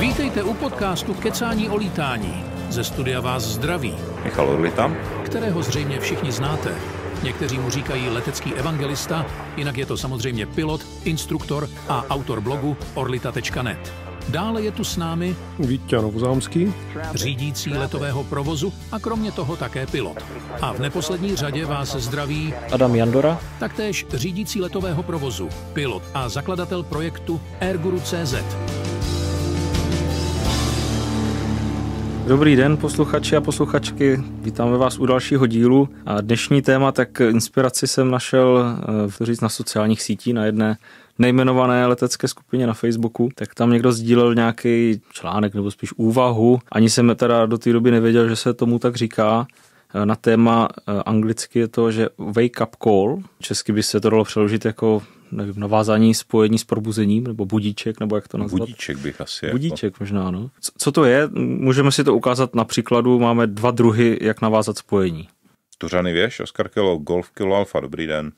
Vítejte u podcastu Kecání o lítání. Ze studia vás zdraví. Michal Orlita. Kterého zřejmě všichni znáte. Někteří mu říkají letecký evangelista, jinak je to samozřejmě pilot, instruktor a autor blogu orlita.net. Dále je tu s námi Vítěz Novozámský, řídící letového provozu a kromě toho také pilot. A v neposlední řadě vás zdraví Adam Jandora, taktéž řídící letového provozu, pilot a zakladatel projektu Airguru.cz. Dobrý den posluchači a posluchačky, vítáme vás u dalšího dílu a dnešní téma, tak inspiraci jsem našel v eh, říct na sociálních sítí na jedné nejmenované letecké skupině na Facebooku, tak tam někdo sdílel nějaký článek nebo spíš úvahu, ani jsem teda do té doby nevěděl, že se tomu tak říká, eh, na téma eh, anglicky je to, že wake up call, česky by se to dalo přeložit jako nevím, navázání spojení s probuzením, nebo budíček, nebo jak to nazvat? Budíček bych asi. Jako- budíček jako. možná, no. Co, co to je? Můžeme si to ukázat na příkladu. Máme dva druhy, jak navázat spojení. Tuřany věš, Oskar Kilo, Golf Kilo Alfa, dobrý den.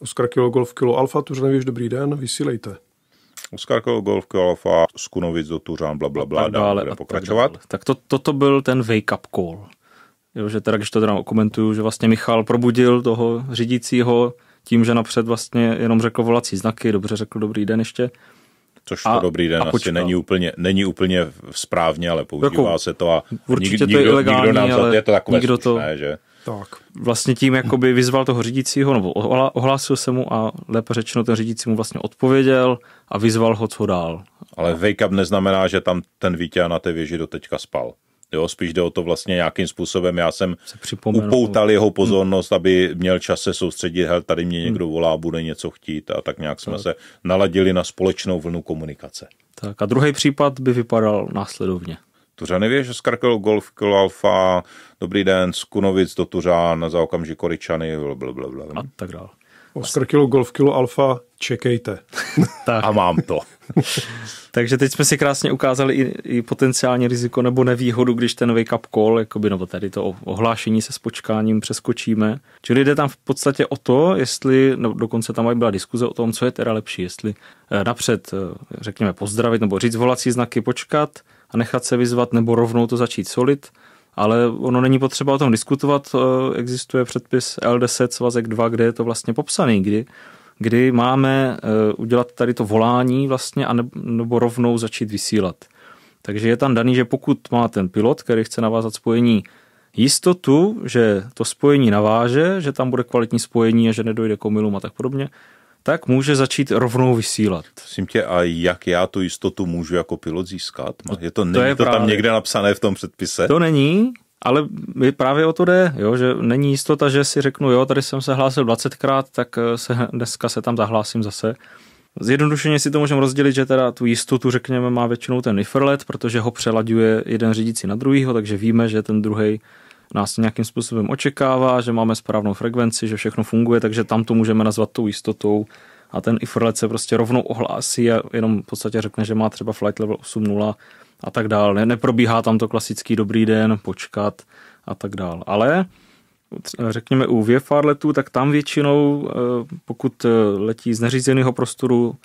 Oskar Kilo, Golf Kilo Alfa, Tuřany věš, dobrý den, vysílejte. Oskar Kilo, Golf Kilo Alfa, Skunovic do Tuřan, bla, bla, bla, tak dále, budeme pokračovat. Tak, tak to, toto byl ten wake-up call. Jo, že teda, když to teda komentuju, že vlastně Michal probudil toho řídícího tím, že napřed vlastně jenom řekl volací znaky, dobře řekl dobrý den ještě. Což to a, dobrý den a asi není úplně, není úplně správně, ale používá jako, se to a určitě nik, to je nikdo, ilegální, nikdo nám ale je to takové nikdo slušné, to, že? Tak. Vlastně tím jakoby vyzval toho řídícího, nebo ohlásil se mu a lépe řečeno ten řídící mu vlastně odpověděl a vyzval ho co dál. Ale wake up neznamená, že tam ten Vítě na té věži do teďka spal. Jo, spíš jde o to vlastně nějakým způsobem. Já jsem upoutal jeho hmm. pozornost, hmm. aby měl čas se soustředit, hele, tady mě někdo hmm. volá, bude něco chtít a tak nějak jsme tak. se naladili na společnou vlnu komunikace. Tak a druhý případ by vypadal následovně. Tuřany věž, Skarkel, Golf, Kilo Alfa, Dobrý den, Skunovic do Tuřán, za okamžik Koryčany, blablabla. A tak dále. Oscar Kilo Golf Kilo Alfa, čekejte. tak. A mám to. Takže teď jsme si krásně ukázali i, i potenciální riziko nebo nevýhodu, když ten wake-up call, jakoby, nebo tady to ohlášení se spočkáním přeskočíme. Čili jde tam v podstatě o to, jestli, no, dokonce tam byla diskuze o tom, co je teda lepší, jestli eh, napřed, eh, řekněme, pozdravit nebo říct volací znaky, počkat a nechat se vyzvat, nebo rovnou to začít solit ale ono není potřeba o tom diskutovat. Eh, existuje předpis L10 svazek 2, kde je to vlastně popsaný, kdy kdy máme eh, udělat tady to volání vlastně a nebo rovnou začít vysílat. Takže je tam daný, že pokud má ten pilot, který chce navázat spojení, jistotu, že to spojení naváže, že tam bude kvalitní spojení a že nedojde k omylům a tak podobně, tak může začít rovnou vysílat. Prosím tě, a jak já tu jistotu můžu jako pilot získat? No, je to, to je to právě, tam někde napsané v tom předpise? To není, ale právě o to jde, jo, že není jistota, že si řeknu, jo, tady jsem se hlásil 20krát, tak eh, se, dneska se tam zahlásím zase. Zjednodušeně si to můžeme rozdělit, že teda tu jistotu, řekněme, má většinou ten Niferlet, protože ho přelaďuje jeden řídící na druhýho, takže víme, že ten druhý nás nějakým způsobem očekává, že máme správnou frekvenci, že všechno funguje, takže tam to můžeme nazvat tou jistotou a ten ifrlet se prostě rovnou ohlásí a jenom v podstatě řekne, že má třeba flight level 8.0 a tak dále. Ne, neprobíhá tam to klasický dobrý den, počkat a tak dále. Ale eh, řekněme u VFR letů, tak tam většinou, eh, pokud eh, letí z neřízeného prostoru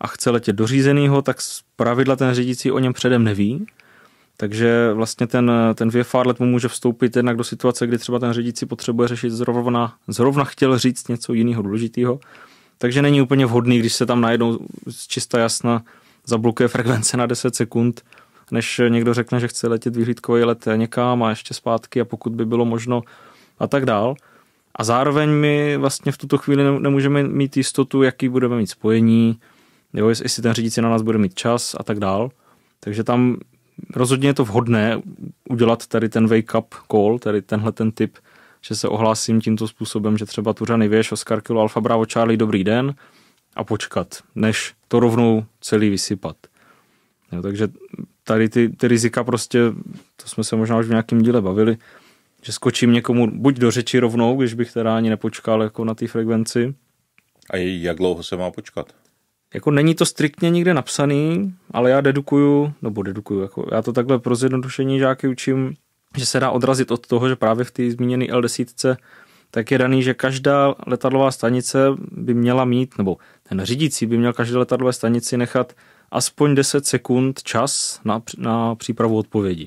a chce letět do řízeného, tak z pravidla ten řídící o něm předem neví, takže vlastně ten, ten VFR let mu může vstoupit jednak do situace, kdy třeba ten řidič si potřebuje řešit zrovna, zrovna chtěl říct něco jiného důležitého. Takže není úplně vhodný, když se tam najednou čista jasna zablokuje frekvence na 10 sekund, než někdo řekne, že chce letět vyhlídkový let někam a ještě zpátky a pokud by bylo možno a tak dál. A zároveň my vlastně v tuto chvíli nemůžeme mít jistotu, jaký budeme mít spojení, jo, jestli ten řidič na nás bude mít čas a tak dál. Takže tam rozhodně je to vhodné udělat tady ten wake-up call, tady tenhle ten typ, že se ohlásím tímto způsobem, že třeba Tuřany věš, Oskar Kilo, Alfa Bravo, Charlie, dobrý den a počkat, než to rovnou celý vysypat. Jo, takže tady ty, ty rizika prostě, to jsme se možná už v nějakém díle bavili, že skočím někomu buď do řeči rovnou, když bych teda ani nepočkal jako na té frekvenci. A jak dlouho se má počkat? Jako není to striktně nikde napsaný, ale já dedukuju, nebo dedukuju, jako já to takhle pro zjednodušení žáky učím, že se dá odrazit od toho, že právě v té zmíněné L10 tak je daný, že každá letadlová stanice by měla mít, nebo ten řídící by měl každé letadlové stanici nechat aspoň 10 sekund čas na, na přípravu odpovědi.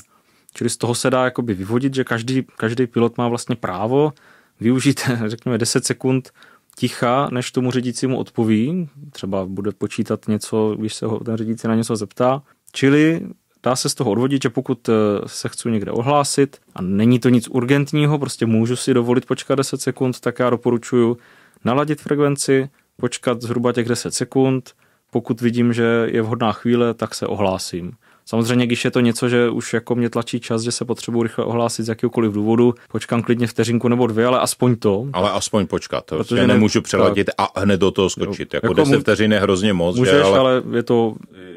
Čili z toho se dá jakoby vyvodit, že každý, každý pilot má vlastně právo využít, řekněme, 10 sekund ticha, než tomu mu odpoví, třeba bude počítat něco, když se ho ten řidici na něco zeptá, čili dá se z toho odvodit, že pokud eh, se chci někde ohlásit a není to nic urgentního, prostě můžu si dovolit počkat 10 sekund, tak já doporučuji naladit frekvenci, počkat zhruba těch 10 sekund, pokud vidím, že je vhodná chvíle, tak se ohlásím. Samozřejmě, když je to něco, že už jako mě tlačí čas, že se potřebuji rychle ohlásit z jakýkoliv důvodu, počkám klidně vteřinku nebo dvě, ale aspoň to. Ale aspoň počkat, protože nemůžu ne... přeladit tak. a hned do toho skočit. No, jako, jako 10 mu... vteřin je hrozně moc. Můžeš, že, ale... ale je to.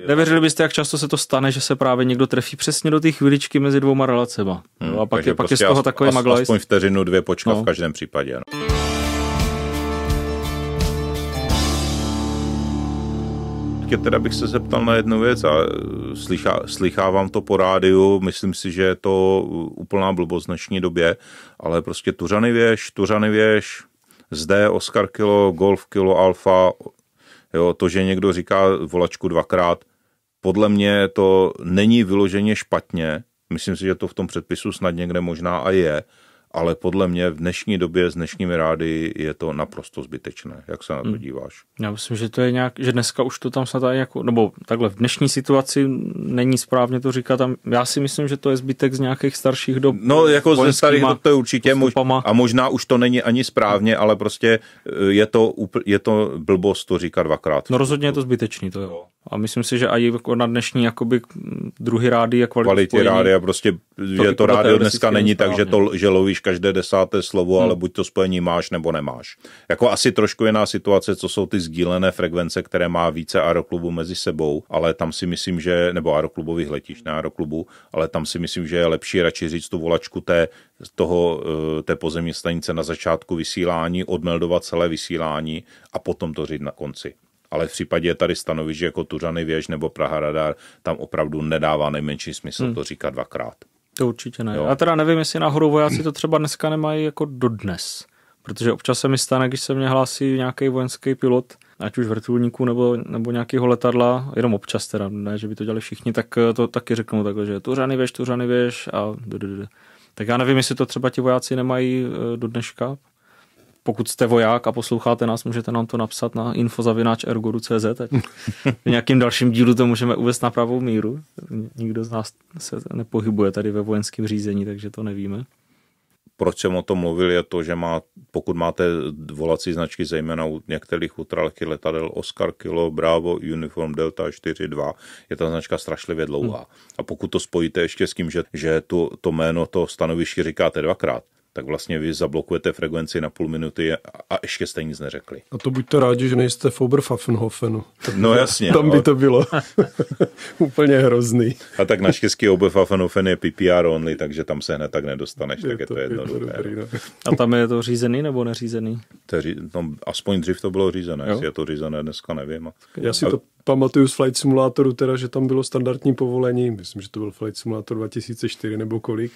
Nevěřili byste, jak často se to stane, že se právě někdo trefí přesně do té chviličky mezi dvouma relacema. Hmm, no a pak, je, pak prostě je z prostě toho as, takový maglajs. Aspoň vteřinu, dvě počkat no. v každém případě. No. Ještě teda bych se zeptal na jednu věc a slychá, slychávám to po rádiu, myslím si, že je to úplná blbost v dnešní době, ale prostě Tuřany věž, Tuřany věž, zde Oscar Kilo, Golf Kilo, Alfa, jo, to, že někdo říká volačku dvakrát, podle mě to není vyloženě špatně, myslím si, že to v tom předpisu snad někde možná a je, ale podle mě v dnešní době s dnešními rády je to naprosto zbytečné. Jak se na to hmm. díváš? Já myslím, že to je nějak, že dneska už to tam snad jako, nebo takhle v dnešní situaci není správně to říkat. Tam, já si myslím, že to je zbytek z nějakých starších dob. No, jako z starých dob to je určitě, mož, a možná už to není ani správně, ale prostě eh, je to, je to blbost to říkat dvakrát. No rozhodně je to zbytečný, to jo. No. A myslím si, že i jako na dnešní jakoby druhy rády je kvalita Kvalitě a prostě to je to rádio dneska není tak, že, to, že lovíš každé desáté slovo, hmm. ale buď to spojení máš, nebo nemáš. Jako asi trošku jiná situace, co jsou ty sdílené frekvence, které má více aeroklubů mezi sebou, ale tam si myslím, že, nebo aeroklubových letiš, na aeroklubu, ale tam si myslím, že je lepší radši říct tu volačku té, toho, eh, té pozemní stanice na začátku vysílání, odmeldovat celé vysílání a potom to říct na konci ale v případě tady stanoví, že jako Tuřany věž nebo Praha radar, tam opravdu nedává nejmenší smysl hmm. to říkat dvakrát. To určitě ne. Jo. Já teda nevím, jestli náhodou vojáci to třeba dneska nemají jako dodnes. Protože občas se mi stane, když se mě hlásí nějaký vojenský pilot, ať už vrtulníků nebo, nebo nějakého letadla, jenom občas teda, ne, že by to dělali všichni, tak eh, to taky řeknu takhle, že tuřany věž, tuřany věž a d, d, Tak já nevím, jestli to třeba ti vojáci nemají eh, do dneška, pokud jste voják a posloucháte nás, můžete nám to napsat na infozavináčergoru.cz, v nějakým dalším dílu to můžeme uvést na pravou míru. Nikdo z nás se nepohybuje tady ve vojenském řízení, takže to nevíme. Proč jsem o tom mluvil, je to, že má, pokud máte volací značky, zejména u některých utralky letadel Oscar Kilo, Bravo, Uniform Delta 42, je ta značka strašlivě dlouhá. Hmm. A pokud to spojíte ještě s tím, že, že to, to jméno to stanoviště říkáte dvakrát, tak vlastně vy zablokujete frekvenci na půl minuty a, a ještě jste nic neřekli. A to buďte rádi, že nejste v Oberpfaffenhofenu. No jasně. Tam by to bylo úplně hrozný. A tak naštěstí Oberpfaffenhofen je PPR only, takže tam se hned tak nedostaneš, je tak je to, to jednoduché. Je to dobrý, no. No. a tam je to řízený nebo neřízený? To je, no, aspoň dřív to bylo řízené, jestli je to řízené dneska, nevím. Já si a... to pamatuju z Flight Simulatoru teda, že tam bylo standardní povolení, myslím, že to byl Flight Simulator 2004 nebo kolik,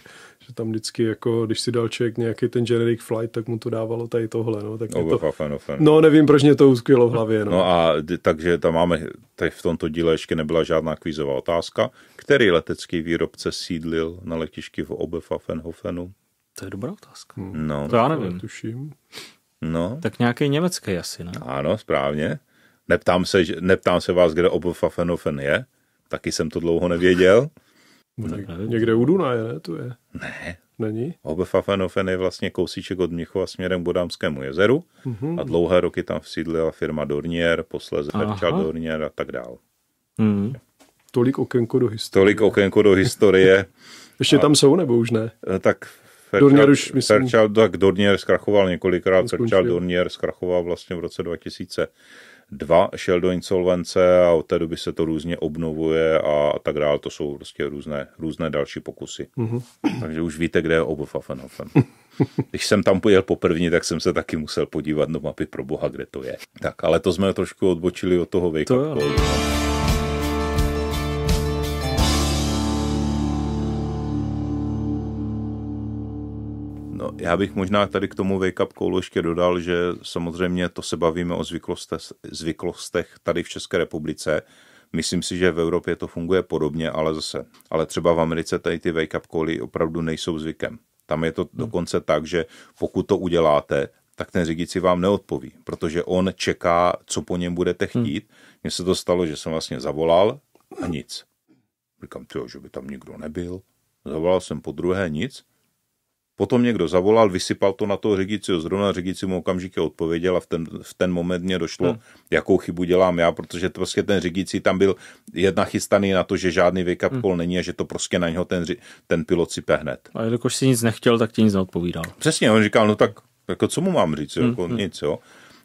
že tam vždycky jako, když si dal člověk nějaký ten generic flight, tak mu to dávalo tady tohle, no. Tak no, to, fan, fan. no nevím, proč mě to uskvělo v hlavě, no. no a takže tam máme, tady v tomto díle ještě nebyla žádná kvízová otázka. Který letecký výrobce sídlil na letišti v Oberpfaffenhofenu? To je dobrá otázka. No, to já nevím. Tuším. No. Tak nějaký německý asi, ne? Ano, správně. Neptám se, neptám se vás, kde obufafen je. Taky jsem to dlouho nevěděl. No, někde u Dunaje, ne? To je. Ne. Není? Oberpfaffenhofen je vlastně kousíček od Mnichova směrem k Bodámskému jezeru mm-hmm. a dlouhé roky tam vsídlila firma Dornier, posléze Herchal Dornier a tak dál. Mm. Tolik okénko do historie. Tolik okénko do historie. Ještě a, tam jsou, nebo už ne? Eh, tak Dornier už, myslím... Fairchild, tak Dornier zkrachoval několikrát. Fairchild Dornier zkrachoval vlastně v roce 2000 Dva šel do insolvence a od té doby se to různě obnovuje a tak dále. To jsou prostě různé, různé další pokusy. Mm-hmm. Takže už víte, kde je obov Když jsem tam pojel poprvní, tak jsem se taky musel podívat do mapy pro boha, kde to je. Tak, ale to jsme trošku odbočili od toho věku. to Já bych možná tady k tomu wake up callu ještě dodal, že samozřejmě to se bavíme o zvyklostech, zvyklostech tady v České republice. Myslím si, že v Evropě to funguje podobně, ale zase. Ale třeba v Americe tady ty wake up cally opravdu nejsou zvykem. Tam je to hmm. dokonce tak, že pokud to uděláte, tak ten řidič vám neodpoví, protože on čeká, co po něm budete hmm. chtít. Mně se to stalo, že jsem vlastně zavolal a nic. Říkám, tyjo, že by tam nikdo nebyl. Zavolal jsem po druhé nic Potom někdo zavolal, vysypal to na toho řídícího zrovna, řidič mu okamžitě odpověděl a v ten, v ten moment mě došlo, hmm. jakou chybu dělám já, protože to prostě ten řidič tam byl jedna chystaný na to, že žádný wake-up hmm. není a že to prostě na něho ten, ten pilot si pehnet. A jelikož si nic nechtěl, tak ti nic neodpovídal. Přesně, on říkal, no tak jako co mu mám říct, hmm. jako hmm. nic, jo.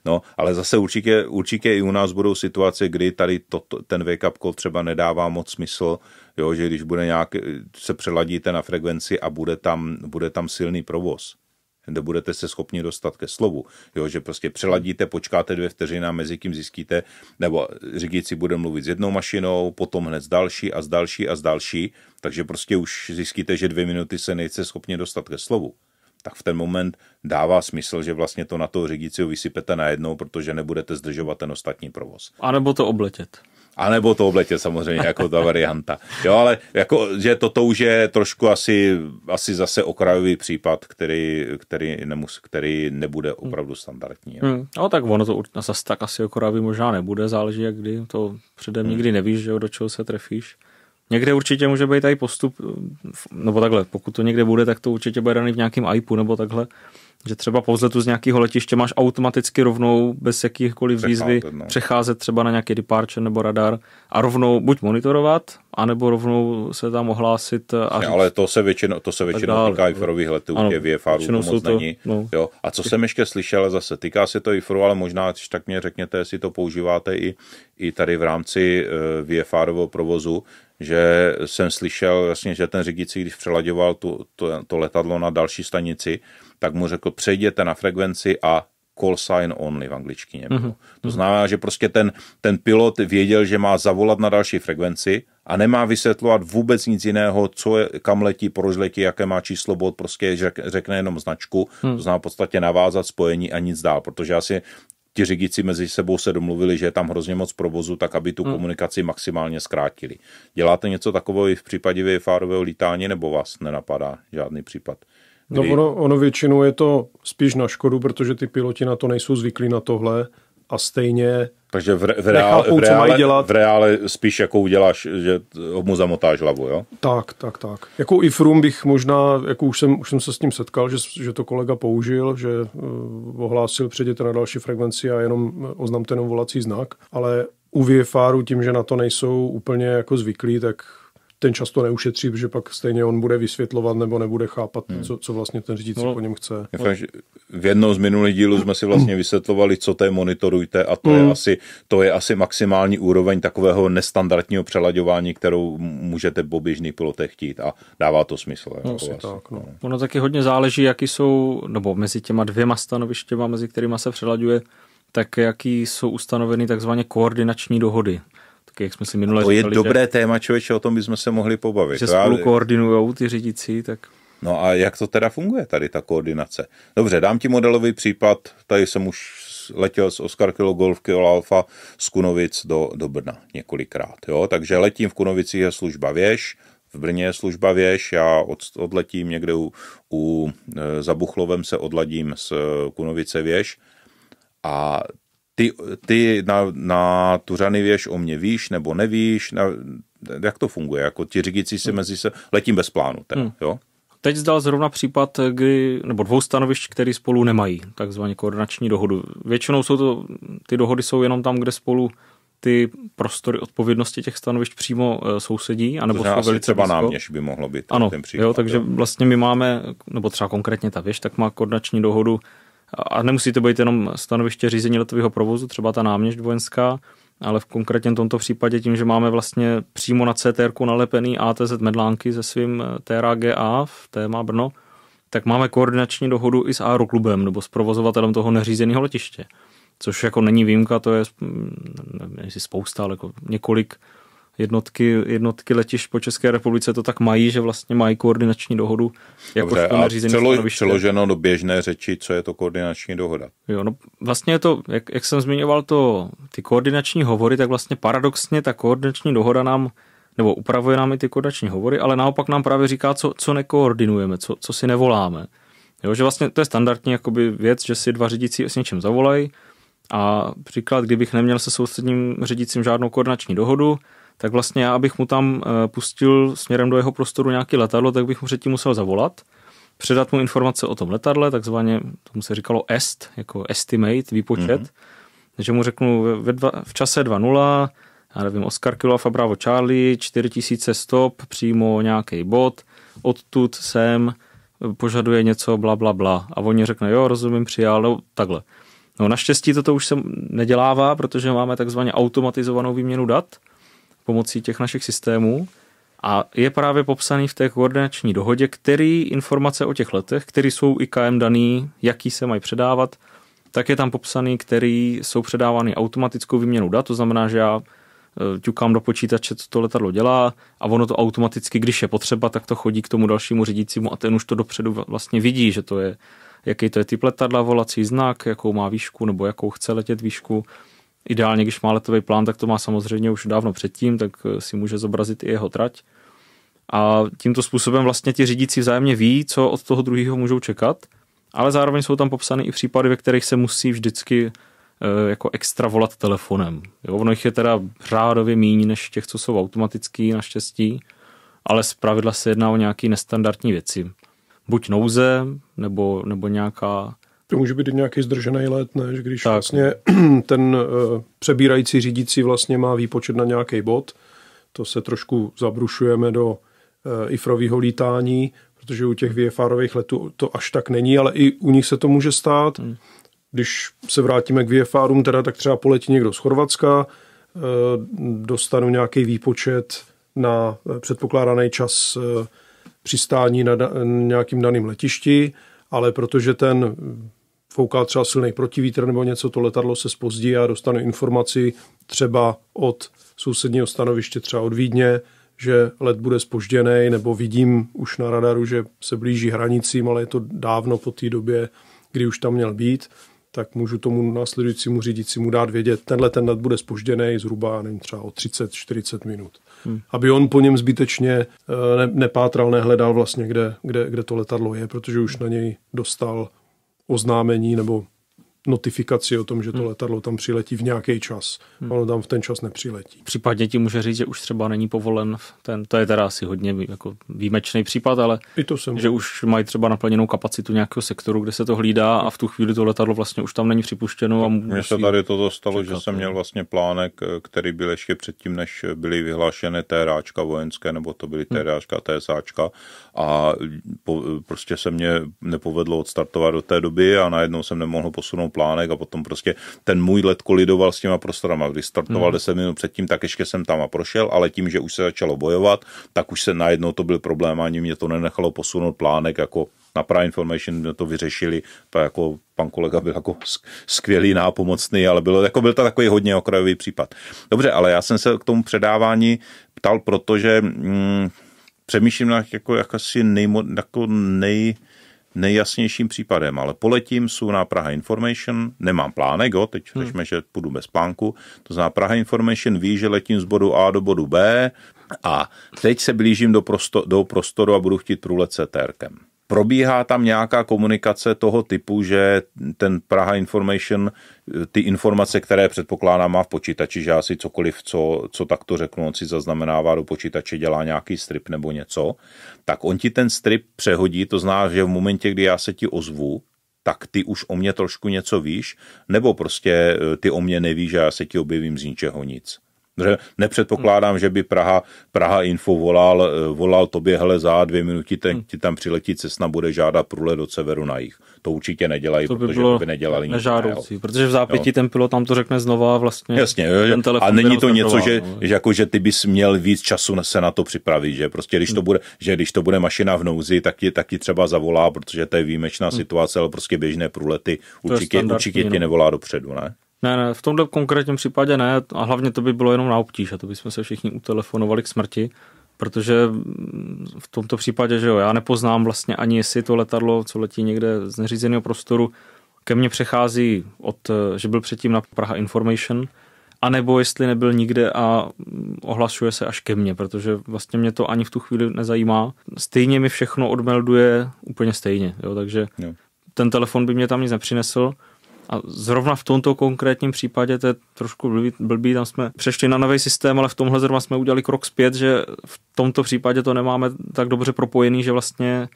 No, ale zase určitě, určitě i u nás budou situace, kdy tady to, ten wake-up call třeba nedává moc smysl, jo, že když bude nějak, eh, se přeladíte na frekvenci a bude tam, bude tam silný provoz, kde budete se schopni dostat ke slovu. Jo, že prostě přeladíte, počkáte dvě vteřiny a mezi tím zjistíte, nebo řidiči bude mluvit s jednou mašinou, potom hned s další a s další a s další, takže prostě už zjistíte, že dvě minuty se nejste schopni dostat ke slovu tak v ten moment dává smysl, že vlastně to na toho řídícího vysypete najednou, protože nebudete zdržovat ten ostatní provoz. A nebo to obletět. A nebo to obletět samozřejmě, jako ta varianta. Jo, ale jako, že toto už je trošku asi, asi zase okrajový případ, který, který, nemus, který nebude hmm. opravdu standardní. Jo. Hmm. No tak ono to zase tak asi okrajový možná nebude, záleží jak kdy, to předem hmm. nikdy nevíš, že do čeho se trefíš. Někde určitě může být i postup, nebo takhle, pokud to někde bude, tak to určitě bude daný v nějakém IPu nebo takhle, že třeba po vzletu z nějakého letiště máš automaticky rovnou bez jakýchkoliv výzvy no. přecházet třeba na nějaký departure nebo radar a rovnou buď monitorovat, anebo rovnou se tam ohlásit. A ne, ale to se většinou, to se většinou týká IFRových no. letů, ano, těch VFRů to moc to, není. No. Jo. A co jsem ještě slyšel zase, týká se to IFRu, ale možná, když tak mě řekněte, jestli to používáte i, i tady v rámci uh, eh, VFRového provozu, že jsem slyšel, vlastně, že ten řidič, když přelaďoval tu, to, to letadlo na další stanici, tak mu řekl, přejděte na frekvenci a call sign only v angličtině. Mm-hmm. To znamená, že prostě ten, ten pilot věděl, že má zavolat na další frekvenci a nemá vysvětlovat vůbec nic jiného, co je, kam letí, proč letí, jaké má číslo bod, prostě řek, řekne jenom značku, mm. to znamená v podstatě navázat spojení a nic dál, protože asi ti řidiči mezi sebou se domluvili, že je tam hrozně moc provozu, tak aby tu mm. komunikaci maximálně zkrátili. Děláte něco takového i v případě VFRového lítání, nebo vás nenapadá žádný případ? No, Kdy... No ono, ono většinou je to spíš na škodu, protože ty piloti na to nejsou zvyklí na tohle a stejně takže v, re, v, reál, nechápou, v, reále, co mají dělat. v reále spíš jako uděláš, že mu zamotáš hlavu, jo? Tak, tak, tak. Jako i Frum bych možná, jako už jsem, už jsem se s tím setkal, že, že to kolega použil, že uh, ohlásil předěte na další frekvenci a jenom eh, oznamte ten volací znak, ale u VFRu tím, že na to nejsou úplně jako zvyklí, tak ten čas to neušetří, protože pak stejně on bude vysvětlovat nebo nebude chápat, hmm. co, co vlastně ten řidič no, po něm chce. Je fakt, že v jednom z minulých dílů jsme si vlastně hmm. vysvětlovali, co to je monitorujte a to, hmm. je asi, to je asi maximální úroveň takového nestandardního přelaďování, kterou můžete po běžných pilotech chtít a dává to smysl. Jako no, jako asi vlastně. Tak, no. no. Ono taky hodně záleží, jaký jsou, nebo mezi těma dvěma stanovištěma, mezi kterými se přelaďuje, tak jaký jsou ustanoveny takzvané koordinační dohody tak jak jsme si minule to říkali. To je dobré téma, člověče, o tom bychom se mohli pobavit. Že spolu koordinují ty řidici, tak... No a jak to teda funguje tady, ta koordinace? Dobře, dám ti modelový případ, tady jsem už letěl z Oscar Kilo Golf Kilo Alfa z Kunovic do, do Brna několikrát, jo, takže letím v Kunovicích je služba věž, v Brně je služba věž, já od, odletím někde u, u e, Zabuchlovem se odladím z Kunovice věž a ty, ty na, na tu řany věš o mě víš nebo nevíš, na, jak to funguje, jako ti řidiči si hmm. mezi se, letím bez plánu, teda, hmm. jo? Teď zdal zrovna případ, kdy, nebo dvou stanovišť, které spolu nemají, takzvaně koordinační dohodu. Většinou jsou to, ty dohody jsou jenom tam, kde spolu ty prostory odpovědnosti těch stanovišť přímo e, sousedí, anebo to jsou velice třeba blízko. náměž by mohlo být. Ano, ten příklad, jo, takže jo. vlastně my máme, nebo třeba konkrétně ta věž, tak má koordinační dohodu a nemusí to být jenom stanoviště řízení letového provozu, třeba ta náměšť vojenská, ale v konkrétně tomto případě tím, že máme vlastně přímo na CTR nalepený ATZ Medlánky se svým eh, TRAGA v téma Brno, tak máme koordinační dohodu i s aeroklubem nebo s provozovatelem toho neřízeného letiště. Což jako není výjimka, to je nevím, spousta, ale jako několik jednotky, jednotky letiš po České republice to tak mají, že vlastně mají koordinační dohodu jako Dobře, a celo, přeloženo do běžné řeči, co je to koordinační dohoda? Jo, no vlastně je to, jak, jak jsem zmiňoval to, ty koordinační hovory, tak vlastně paradoxně ta koordinační dohoda nám nebo upravuje nám i ty koordinační hovory, ale naopak nám právě říká, co, co nekoordinujeme, co, co si nevoláme. Jo, že vlastně to je standardní jakoby věc, že si dva řídící s něčem zavolají a příklad, kdybych neměl se sousedním řidícím žádnou koordinační dohodu, tak vlastně já, abych mu tam eh, pustil směrem do jeho prostoru nějaký letadlo, tak bych mu předtím musel zavolat, předat mu informace o tom letadle, takzvaně tomu se říkalo est, jako estimate, výpočet, mm-hmm. že mu řeknu ve dva, v čase 2.0, já nevím, Oscar Kilo a Bravo Charlie, 4000 stop, přímo nějaký bod, odtud sem, eh, požaduje něco, bla, bla, bla. A oni řekne, jo, rozumím, přijal, no, takhle. No naštěstí toto už se nedělává, protože máme takzvaně automatizovanou výměnu dat, pomocí těch našich systémů. A je právě popsaný v té koordinační dohodě, který informace o těch letech, které jsou IKM daný, jaký se mají předávat, tak je tam popsaný, který jsou předávány automatickou výměnou dat, to znamená, že já eh, ťukám do počítače, co to letadlo dělá a ono to automaticky, když je potřeba, tak to chodí k tomu dalšímu řídícímu a ten už to dopředu vlastně vidí, že to je, jaký to je typ letadla, volací znak, jakou má výšku nebo jakou chce letět výšku Ideálně, když má letový plán, tak to má samozřejmě už dávno předtím, tak eh, si může zobrazit i jeho trať. A tímto způsobem vlastně ti řidiči vzájemně ví, co od toho druhého můžou čekat, ale zároveň jsou tam popsány i případy, ve kterých se musí vždycky eh, jako extra volat telefonem. Jo, ono jich je teda řádově méně než těch, co jsou automatický naštěstí, ale pravidla se jedná o nějaké nestandardní věci. Buď nouze, nebo, nebo nějaká to může být nějaký zdržený let, ne? že když tak. vlastně ten eh, přebírající řídící vlastně má výpočet na nějaký bod, to se trošku zabrušujeme do eh, ifrového lítání, protože u těch VFRových letů to až tak není, ale i u nich se to může stát. Hmm. Když se vrátíme k VFRům, teda, tak třeba poletí někdo z Chorvatska, eh, dostanu nějaký výpočet na předpokládaný čas přistání na nějakým daným letišti, ale protože ten fouká třeba silný protivítr nebo něco, to letadlo se spozdí a dostanu informaci třeba od sousedního stanoviště, třeba od Vídně, že let bude spožděný, nebo vidím už na radaru, že se blíží hranicím, ale je to dávno po té době, kdy už tam měl být, tak můžu tomu následujícímu řídícímu dát vědět, tenhle ten let bude spožděný zhruba, nevím, třeba o 30-40 minut. Hmm. Aby on po něm zbytečně eh, nepátral, nehledal vlastně, kde, kde, kde to letadlo je, protože už na něj dostal oznámení nebo notifikaci o tom, že to hmm. letadlo tam přiletí v nějaký čas. Hmm. Ono tam v ten čas nepřiletí. Případně ti může říct, že už třeba není povolen ten, to je teda asi hodně jako výjimečný případ, ale I to jsem. že už mají třeba naplněnou kapacitu nějakého sektoru, kde se to hlídá a v tu chvíli to letadlo vlastně už tam není připuštěno. A Mně se tady to stalo, že jsem no. měl vlastně plánek, který byl ještě předtím, než byly vyhlášeny té ráčka vojenské, nebo to byly TRAčka, hmm. TSAčka a po, prostě se mě nepovedlo odstartovat do té doby a najednou jsem nemohl posunout plánek a potom prostě ten můj let kolidoval s těma prostorama. Když startoval hmm. 10 minut předtím, tak ještě jsem tam a prošel, ale tím, že už se začalo bojovat, tak už se najednou to byl problém, ani mě to nenechalo posunout plánek jako na Prime Information mě to vyřešili, to jako pan kolega byl jako skvělý, nápomocný, ale bylo, jako byl to takový hodně okrajový případ. Dobře, ale já jsem se k tomu předávání ptal, protože mm, přemýšlím na jako, jako asi nejmo, jako nej, nejjasnějším případem, ale poletím jsou na Praha Information, nemám plánek, jo, teď hmm. řešme, že půjdu bez plánku, to znamená Praha Information ví, že letím z bodu A do bodu B a teď se blížím do, prostor, do prostoru a budu chtít průlet CTRkem probíhá tam nějaká komunikace toho typu, že ten Praha Information, ty informace, které předpokládá, má v počítači, že asi cokoliv, co, co takto řeknu, on si zaznamenává do počítače, dělá nějaký strip nebo něco, tak on ti ten strip přehodí, to zná, že v momentě, kdy já se ti ozvu, tak ty už o mě trošku něco víš, nebo prostě eh, ty o mě nevíš a já se ti objevím z ničeho nic. Nepředpokládám, že by Praha, Praha Info volal, eh, volal tobě, hele, za dvě minuty ten, hmm. ti tam přiletí cesta, bude žádat průle do severu na jich. To určitě nedělají, to by protože to by nedělali nežádoucí, ne, protože v zápěti jo. ten pilot tam to řekne znova vlastně. Jasně, ten telefon a není to něco, že, no. že, jako, že ty bys měl víc času se na to připravit, že prostě když to hmm. bude, že když to bude mašina v nouzi, tak ti, tak ti třeba zavolá, protože to je výjimečná hmm. situace, ale prostě běžné průlety určitě, určitě ti no. nevolá dopředu, ne? Ne, ne, v tomhle konkrétním případě ne a hlavně to by bylo jenom na obtíž a to bychom se všichni utelefonovali k smrti, protože mm, v tomto případě, že jo, já nepoznám vlastně ani jestli to letadlo, co letí někde z neřízeného prostoru, ke mně přechází od, že byl předtím na Praha Information, anebo jestli nebyl nikde a mm, ohlašuje se až ke mně, protože vlastně mě to ani v tu chvíli nezajímá. Stejně mi všechno odmelduje úplně stejně, jo, takže jo. ten telefon by mě tam nic nepřinesl a zrovna v tomto konkrétním případě, to je trošku blbý, blbý, tam jsme přešli na nový systém, ale v tomhle zrovna jsme udělali krok zpět, že v tomto případě to nemáme tak dobře propojený, že vlastně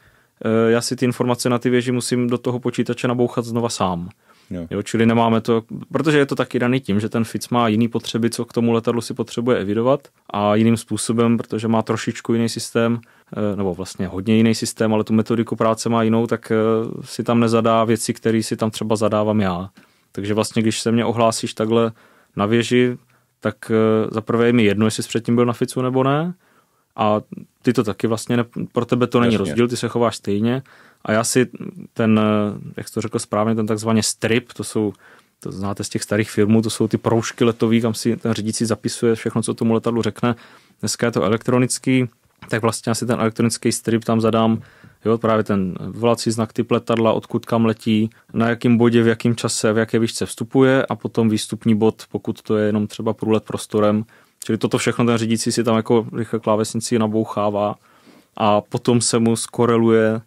eh, já si ty informace na ty věži musím do toho počítače nabouchat znova sám. Jo. jo. čili nemáme to, protože je to taky daný tím, že ten FIC má jiný potřeby, co k tomu letadlu si potřebuje evidovat a jiným způsobem, protože má trošičku jiný systém, eh, nebo vlastně hodně jiný systém, ale tu metodiku práce má jinou, tak eh, si tam nezadá věci, které si tam třeba zadávám já. Takže vlastně, když se mě ohlásíš takhle na věži, tak eh, za prvé je mi jedno, jestli jsi předtím byl na FICu nebo ne. A ty to taky vlastně, ne, pro tebe to není Jasně. rozdíl, ty se chováš stejně. A já si ten, eh, jak jsi to řekl správně, ten takzvaný strip, to jsou to znáte z těch starých filmů, to jsou ty proužky letový, kam si ten řídící zapisuje všechno, co tomu letadlu řekne. Dneska je to elektronický, tak vlastně asi ten elektronický strip tam zadám, jo, právě ten volací znak, typ letadla, odkud kam letí, na jakém bodě, v jakém čase, v jaké výšce vstupuje a potom výstupní bod, pokud to je jenom třeba průlet prostorem. Čili toto všechno ten řídící si tam jako rychle klávesnicí nabouchává a potom se mu skoreluje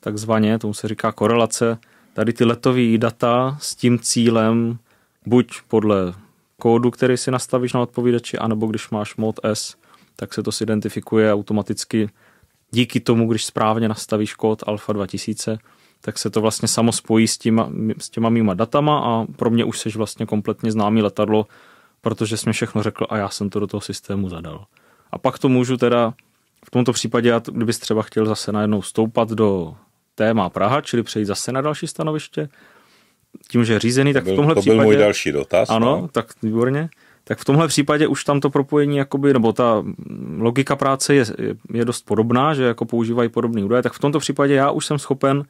takzvaně, tomu se říká korelace, tady ty letové data s tím cílem, buď podle kódu, který si nastavíš na odpovídači, anebo když máš mod S, tak se to si identifikuje automaticky díky tomu, když správně nastavíš kód Alpha 2000, tak se to vlastně samo spojí s těma, s těma mýma datama a pro mě už seš vlastně kompletně známý letadlo, protože jsem všechno řekl a já jsem to do toho systému zadal. A pak to můžu teda, v tomto případě, kdybys třeba chtěl zase najednou stoupat do téma Praha, čili přejít zase na další stanoviště. Tím, že je řízený, tak byl, v tomhle to byl případě... byl můj další dotaz. Ano, no. tak výborně. Tak v tomhle případě už tam to propojení, jakoby, nebo ta logika práce je, je dost podobná, že jako používají podobný údaje, tak v tomto případě já už jsem schopen,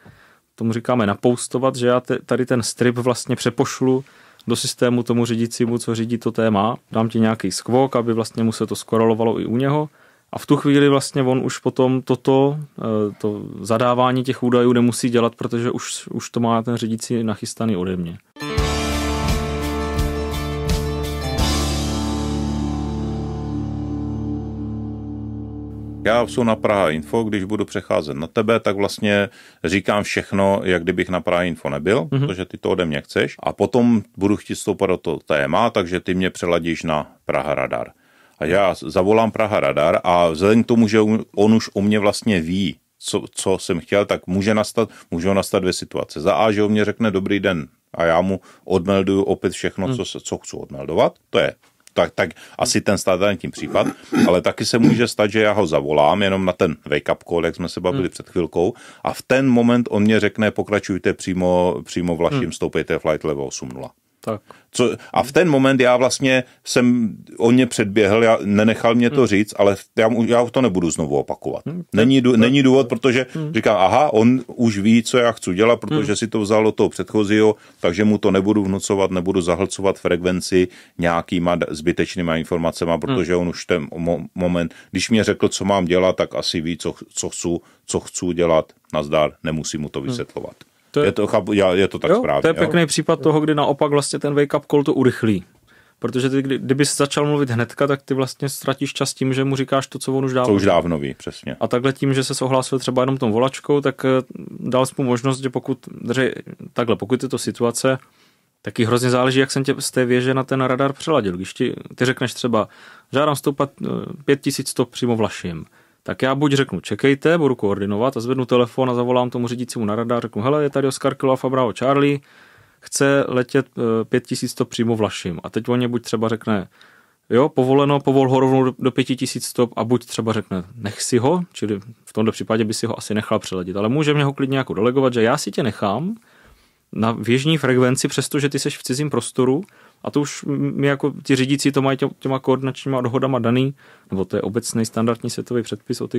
tomu říkáme napoustovat, že já te, tady ten strip vlastně přepošlu do systému tomu řídícímu, co řídí to téma, dám ti nějaký skvok, aby vlastně mu se to skorolovalo i u něho a v tu chvíli vlastně on už potom toto, eh, to zadávání těch údajů nemusí dělat, protože už, už to má ten řídící nachystaný ode mě. Já jsou na Praha Info, když budu přecházet na tebe, tak vlastně říkám všechno, jak kdybych na Praha Info nebyl, mm-hmm. protože ty to ode mě chceš. A potom budu chtít stoupat do toho téma, takže ty mě přeladíš na Praha Radar. A já zavolám Praha Radar a vzhledem k tomu, že on už o mě vlastně ví, co, co jsem chtěl, tak může nastat, můžou nastat dvě situace. Za A, že o mě řekne dobrý den a já mu odmelduju opět všechno, hmm. co, co chci odmeldovat. To je tak, tak asi ten stát tím případ, ale taky se může stát, že já ho zavolám jenom na ten wake-up call, jak jsme se bavili hmm. před chvilkou, a v ten moment on mě řekne, pokračujte přímo, přímo vlaším, hmm. stoupejte flight level 8.0. Tak. Co, a v ten moment já vlastně jsem o ně předběhl, já, nenechal mě to hmm. říct, ale já, já to nebudu znovu opakovat. Hmm. Není, dů, není důvod, protože hmm. říkám, aha, on už ví, co já chci dělat, protože hmm. si to vzal od toho předchozího, takže mu to nebudu vnucovat, nebudu zahlcovat frekvenci nějakýma zbytečnýma informacemi, hmm. protože hmm. on už ten moment, když mě řekl, co mám dělat, tak asi ví, co, co chci co chci dělat, nazdar, nemusím mu to vysvětlovat. To je, je, to, chápu, já, je to tak jo, správně. To je jo? pěkný případ toho, kdy naopak vlastně ten wake-up call to urychlí. Protože ty, kdy, kdyby začal mluvit hnedka, tak ty vlastně ztratíš čas tím, že mu říkáš to, co on už dávno. už dávno ví, přesně. A takhle tím, že se ohlásil třeba jenom tom volačkou, tak eh, dal jsi mu možnost, že pokud, že takhle, pokud je to situace, taky hrozně záleží, jak jsem tě z té věže na ten radar přeladil. Když ti, ty řekneš třeba, žádám stoupat eh, stop přímo vlaším, tak já buď řeknu čekejte, budu koordinovat a zvednu telefon a zavolám tomu řídícímu na radar, řeknu hele, je tady Oscar Kilo a Bravo Charlie, chce letět 5100 eh, přímo Laším. A teď on mě buď třeba řekne, jo, povoleno, povol ho rovnou do 5000 stop a buď třeba řekne, nech si ho, čili v tomto případě by si ho asi nechal přeladit, ale může mě ho klidně jako delegovat, že já si tě nechám na věžní frekvenci, přestože ty seš v cizím prostoru, a to už my jako ti řídící to mají těma koordinačníma dohodama daný, nebo to je obecný standardní světový předpis od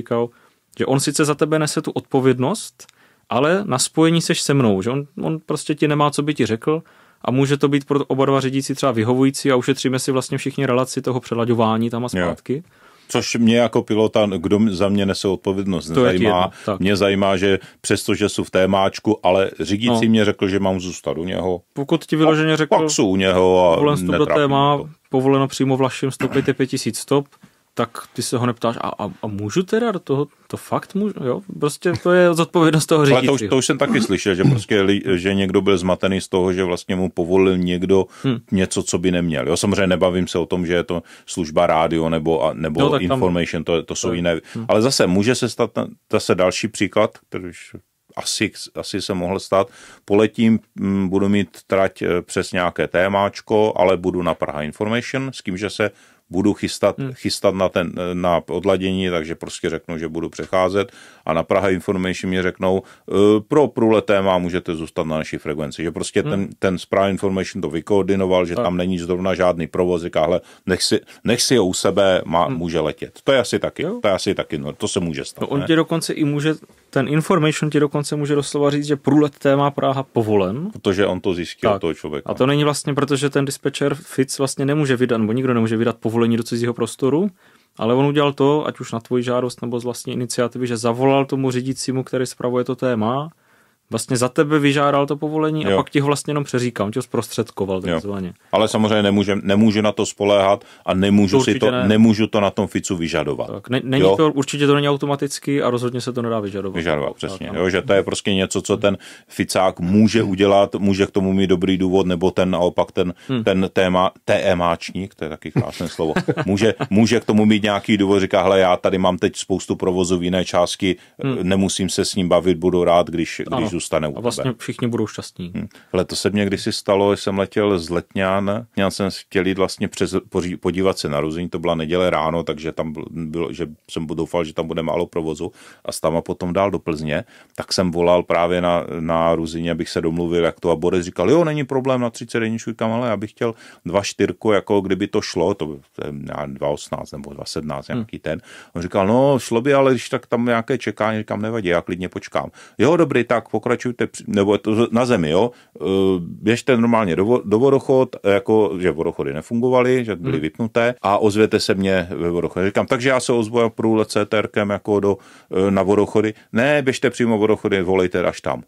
že on sice za tebe nese tu odpovědnost, ale na spojení seš se mnou, že on, on prostě ti nemá, co by ti řekl a může to být pro oba dva řídící třeba vyhovující a ušetříme si vlastně všichni relaci toho přelaďování tam a zpátky. Yeah což mě jako pilota, kdo za mě nese odpovědnost, to nezajímá. mě zajímá, že přesto, že jsou v témáčku, ale řídící no. mě řekl, že mám zůstat u něho. Pokud ti vyloženě řekl, pak jsou u něho a povolen vstup do téma, to. povoleno přímo v vašem stopy stop tak ty se ho neptáš, a, a, a můžu teda do toho, to fakt můžu, jo? Prostě to je zodpovědnost toho řídícího. Ale to už, to už jsem taky slyšel, že prostě, že někdo byl zmatený z toho, že vlastně mu povolil někdo hmm. něco, co by neměl. Jo, samozřejmě nebavím se o tom, že je to služba rádio nebo, a, nebo no, information, tam... to, to jsou to... jiné. Hmm. Ale zase může se stát zase další příklad, který už asi, asi se mohl stát. Poletím, mm, budu mít trať eh, přes nějaké témáčko, ale budu na Praha Information s tím, že se budu chystat, hmm. chystat na, ten, na odladění, takže prostě řeknu, že budu přecházet a na Praha Information mě řeknou, e, pro průlet téma můžete zůstat na naší frekvenci, že prostě hmm. ten, ten Praha Information to vykoordinoval, že a. tam není zrovna žádný provoz, hle, nech si, nech si ho u sebe, má, hmm. může letět. To je asi taky, jo. to je asi taky, no, to se může stát. No, on tě dokonce i může ten information ti dokonce může doslova říct, že průlet té má Praha povolen. Protože on to zjistil tak. toho člověka. A to není vlastně, protože ten dispečer Fitz vlastně nemůže vydat, nebo nikdo nemůže vydat povolení do cizího prostoru, ale on udělal to, ať už na tvoji žádost nebo z vlastní iniciativy, že zavolal tomu řídícímu, který zpravuje to téma, vlastně za tebe vyžádal to povolení jo. a pak ti ho vlastně jenom přeříkal, on tě ho zprostředkoval takzvaně. Jo. Ale samozřejmě nemůže, nemůžu na to spoléhat a nemůžu, to si to, ne. nemůžu to na tom FICu vyžadovat. Tak, ne, není jo? to, určitě to není automaticky a rozhodně se to nedá vyžadovat. Vyžadovat, přesně. Tak, no. jo, že to je prostě něco, co ten FICák může udělat, může k tomu mít dobrý důvod, nebo ten naopak ten, hmm. ten téma, TMáčník, to je taky krásné slovo, může, může k tomu mít nějaký důvod, říká, hele, já tady mám teď spoustu provozu v jiné části, hmm. nemusím se s ním bavit, budu rád, když, když zůstane u A vlastně tebe. všichni budou šťastní. Hmm. to se mě kdysi stalo, jsem letěl z Letňan, já jsem chtěl jít vlastně přes, poří, podívat se na Ruzin, to byla neděle ráno, takže tam bylo, že jsem doufal, že tam bude málo provozu a s potom dál do Plzně, tak jsem volal právě na, na Ruzině, abych se domluvil, jak to a Boris říkal, jo, není problém na 30 jedničku, kam, ale já bych chtěl dva jako kdyby to šlo, to já 2.18 nebo 2.17, hm. nějaký hmm. ten. On říkal, no, šlo by, ale když tak tam nějaké čekání, říkám, nevadí, já klidně počkám. Jo, dobrý, tak pokračuj pokračujte, nebo je to na zemi, jo, e, běžte normálně do, do vodochod, jako, že vodochody nefungovaly, že byly hmm. vypnuté a ozvěte se mě ve Vorochod. Říkám, takže já se ozvu a průlet CTRkem jako do, e, na vodochody Ne, běžte přímo vodochody volejte až tam.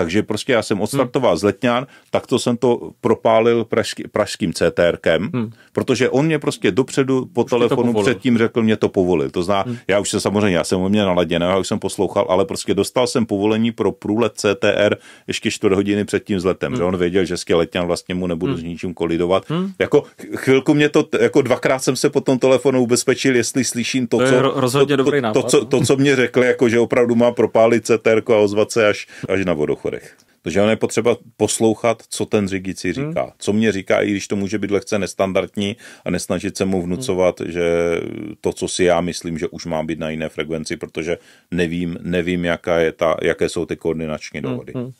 Takže prostě já jsem odstartoval hmm. z Letňan, to jsem to propálil pražský, pražským CTRkem, hmm. protože on mě prostě dopředu po už telefonu předtím řekl, mě to povolil. To zná, hmm. já už jsem samozřejmě, já jsem o mě naladěný, já už jsem poslouchal, ale prostě dostal jsem povolení pro průlet CTR ještě čtvrt hodiny před tím zletem, hmm. že on věděl, že s Letňan vlastně mu nebudu hmm. s ničím kolidovat. Hmm. Jako chvilku mě to, jako dvakrát jsem se po tom telefonu ubezpečil, jestli slyším to, to co, rozhodně to, to, nápad. to, co, to, co mě řekl, jako že opravdu má propálit CTR a ozvat se až, až na vodochod schodech. Takže ono je potřeba poslouchat, co ten řidič hmm. říká. Hmm. Co mě říká, i když to může být lehce nestandardní a nesnažit se mu hmm. vnucovat, hmm. že to, co si já myslím, že už má být na jiné frekvenci, protože nevím, nevím jaká je ta, jaké jsou ty koordinační hmm, dohody. Hmm.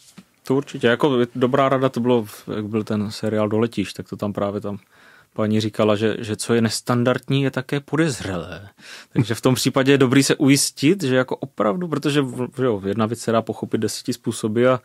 To určitě. Jako dobrá rada to bylo, jak byl ten seriál Doletíš, tak to tam právě tam paní říkala, že, že co je nestandardní, je také podezřelé. Takže v tom případě je dobrý se ujistit, že jako opravdu, protože že jo, jedna věc se dá pochopit deseti způsoby a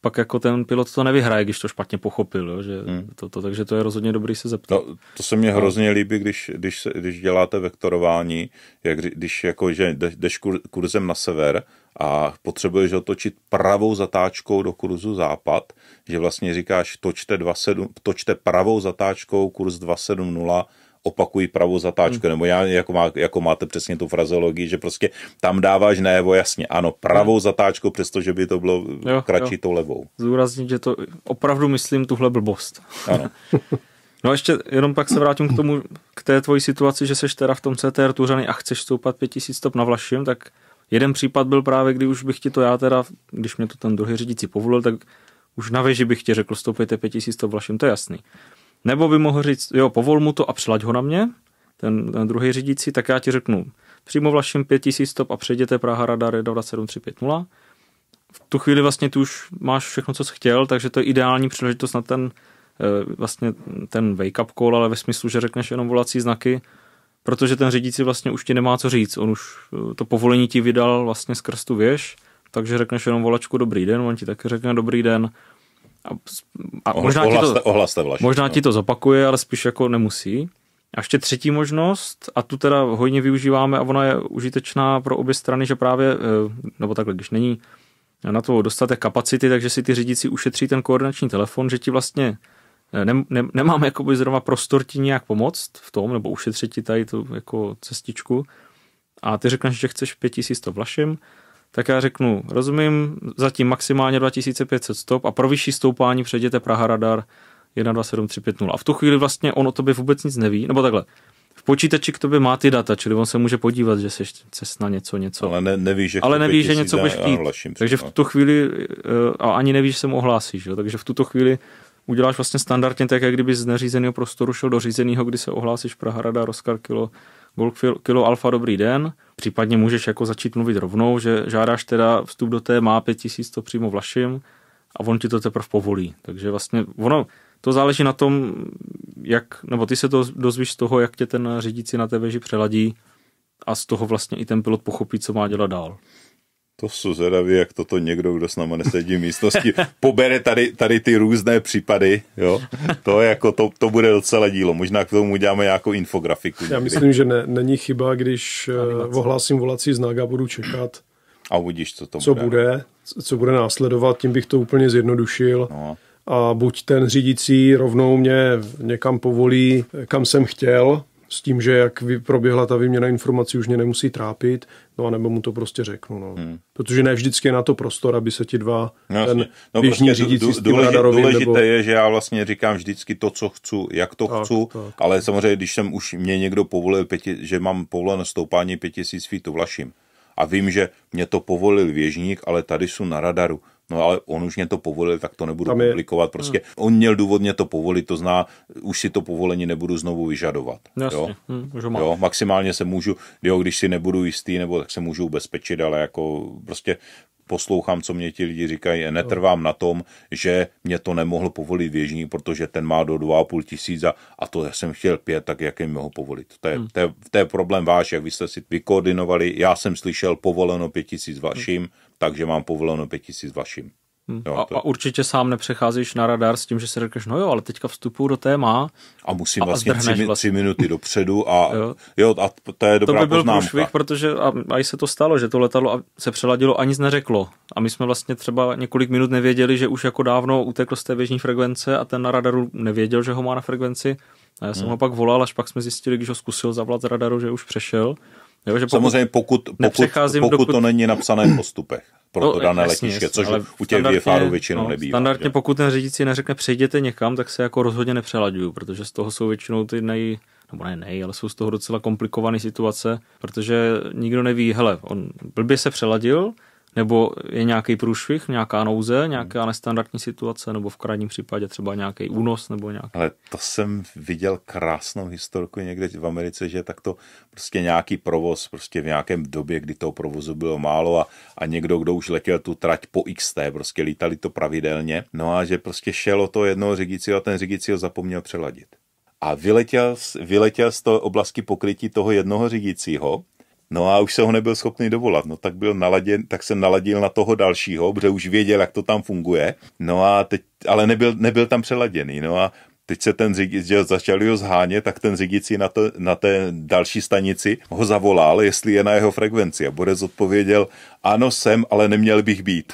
pak jako ten pilot to nevyhraje, když to špatně pochopil, jo, že hmm. to, to, takže to je rozhodně dobrý se zeptat. No, to se mně hrozně líbí, když, když, když děláte vektorování, jak když jako, že jdeš kurzem na sever a potřebuješ otočit pravou zatáčkou do kurzu západ, že vlastně říkáš točte, 27, točte pravou zatáčkou kurz 270 opakují pravou zatáčku, hmm. nebo já, jako, má, jako máte přesně tu frazeologii, že prostě tam dáváš najevo, jasně, ano, pravou hmm. zatáčku, přestože by to bylo jo, kratší jo. tou levou. Zúraznit, že to opravdu myslím tuhle blbost. Ano. no ještě jenom pak se vrátím k tomu, k té tvoji situaci, že seš teda v tom CTR Tuřany a chceš stoupat 5000 stop na Vlašim, tak jeden případ byl právě, kdy už bych ti to já teda, když mě to ten druhý řídící povolil, tak už na věži bych ti řekl, stoupejte 5000 stop Vlašim, to je jasný. Nebo by mohl říct, jo, povol mu to a přilaď ho na mě, ten, ten druhý řídící, tak já ti řeknu, přímo vlašem 5000 stop a přejděte Praha radar 27350. V tu chvíli vlastně tu už máš všechno, co jsi chtěl, takže to je ideální příležitost na ten eh, vlastně ten wake-up call, ale ve smyslu, že řekneš jenom volací znaky, protože ten řidiči vlastně už ti nemá co říct, on už eh, to povolení ti vydal vlastně skrz tu věž, takže řekneš jenom volačku dobrý den, on ti taky řekne dobrý den, a Ohl, možná, ohlaste, ti to, ohlaste možná no. ti to zopakuje, ale spíš jako nemusí. A ještě třetí možnost, a tu teda hojně využíváme a ona je užitečná pro obě strany, že právě, eh, nebo takhle, když není na to dostatek kapacity, takže si ty řidiči ušetří ten koordinační telefon, že ti vlastně ne, eh, ne, nemám jakoby zrovna prostor ti nějak pomoct v tom, nebo ušetřit ti tady tu jako cestičku a ty řekneš, že chceš 5100 vlašem, tak já řeknu, rozumím, zatím maximálně 2500 stop a pro vyšší stoupání přejděte Praha radar 127350. A v tu chvíli vlastně on o tobě vůbec nic neví, nebo takhle. V počítači k tobě má ty data, čili on se může podívat, že jsi cest na něco, něco. Ale ne, neví, že, Ale neví, že něco budeš chtít. Takže v no. tuto chvíli, eh, a ani neví, že se mu ohlásíš, jo? takže v tuto chvíli uděláš vlastně standardně tak, jak kdyby z neřízeného prostoru šel do řízeného, kdy se ohlásíš Praha radar, rozkarkilo, Kilo, Golf Kilo Alfa, dobrý den. Případně můžeš jako začít mluvit rovnou, že žádáš teda vstup do té má 5000 to přímo vlašim a on ti to teprve povolí. Takže vlastně ono, to záleží na tom, jak, nebo ty se to dozvíš z toho, jak tě ten řidič na té veži přeladí a z toho vlastně i ten pilot pochopí, co má dělat dál. To jsou zvědavý, jak toto někdo, kdo s náma nesedí v místnosti, pobere tady, tady ty různé případy, jo. To, jako to, to bude docela dílo. Možná k tomu uděláme nějakou infografiku. Já myslím, že ne, není chyba, když eh, Animace. ohlásím volací znak a budu čekat. A uvidíš, co to co bude. bude. Co bude následovat, tím bych to úplně zjednodušil. No. A buď ten řídící rovnou mě někam povolí, kam jsem chtěl, s tím, že jak proběhla ta výměna informací, už mě nemusí trápit, no a nebo mu to prostě řeknu. No. Hmm. Protože ne vždycky je na to prostor, aby se ti dva no, ten no, prostě běžní prostě řídící s důležit, radarovým, důležité nebo... je, že já vlastně říkám vždycky to, co chci, jak to tak, chci, tak, ale tak. samozřejmě, když jsem už mě někdo povolil, pěti, že mám povoleno stoupání 5000 feet, to vlaším. A vím, že mě to povolil věžník, ale tady jsou na radaru no ale on už mě to povolil, tak to nebudu Tam je... publikovat. Hmm. Prostě hmm. on měl důvod mě to povolit, to zná, už si to povolení nebudu znovu vyžadovat. No, jo? Hmm, jo? Maximálně se můžu, jo, když si nebudu jistý, nebo tak se můžu ubezpečit, ale jako prostě poslouchám, co mě ti lidi říkají, netrvám na tom, že mě to nemohl povolit věžní, protože ten má do 2,5 tisíce a to já jsem chtěl pět, tak jak jim ho povolit. To je, hmm. to, je, to je problém váš, jak vy jste si vykoordinovali, já jsem slyšel povoleno pět tisíc vaším, hmm takže mám povoleno 5000 vašim. Hmm. Jo, a, to... a určitě sám nepřecházíš na radar s tím, že si řekneš, no jo, ale teďka vstupu do téma. A musím a vlastně, tři, vlastně tři minuty dopředu a jo. jo, a to je dobrá To by byl průšvih, protože a, a i se to stalo, že to letadlo se přeladilo a nic neřeklo. A my jsme vlastně třeba několik minut nevěděli, že už jako dávno utekl z té běžní frekvence a ten na radaru nevěděl, že ho má na frekvenci. A já jsem hmm. ho pak volal, až pak jsme zjistili, když ho zkusil zavolat z radaru, že už přešel. Jo, že pokud Samozřejmě pokud, pokud, pokud dokud... to není napsané v postupech pro no, to dané jasný, letiště, což u těch VFRů většinou no, nebývá. Standardně že? pokud ten řídící neřekne přejděte někam, tak se jako rozhodně nepřelaďuju, protože z toho jsou většinou ty nej, nebo ne nej, ale jsou z toho docela komplikované situace, protože nikdo neví, hele, on blbě se přeladil, nebo je nějaký průšvih, nějaká nouze, nějaká nestandardní situace, nebo v krajním případě třeba nějaký únos nebo nějaký. Ale to jsem viděl krásnou historiku někde v Americe, že takto prostě nějaký provoz, prostě v nějakém době, kdy toho provozu bylo málo a, a někdo, kdo už letěl tu trať po XT, prostě lítali to pravidelně, no a že prostě šelo to jednoho řídícího a ten řídící ho zapomněl přeladit. A vyletěl, vyletěl z toho oblasti pokrytí toho jednoho řídícího No a už se ho nebyl schopný dovolat, no tak byl naladěn, tak se naladil na toho dalšího, protože už věděl, jak to tam funguje, no a teď, ale nebyl, nebyl tam přeladěný, no a teď se ten řidič, že začali ho zhánět, tak ten řidič na, to, na té další stanici ho zavolal, jestli je na jeho frekvenci. A Borec odpověděl, ano, jsem, ale neměl bych být.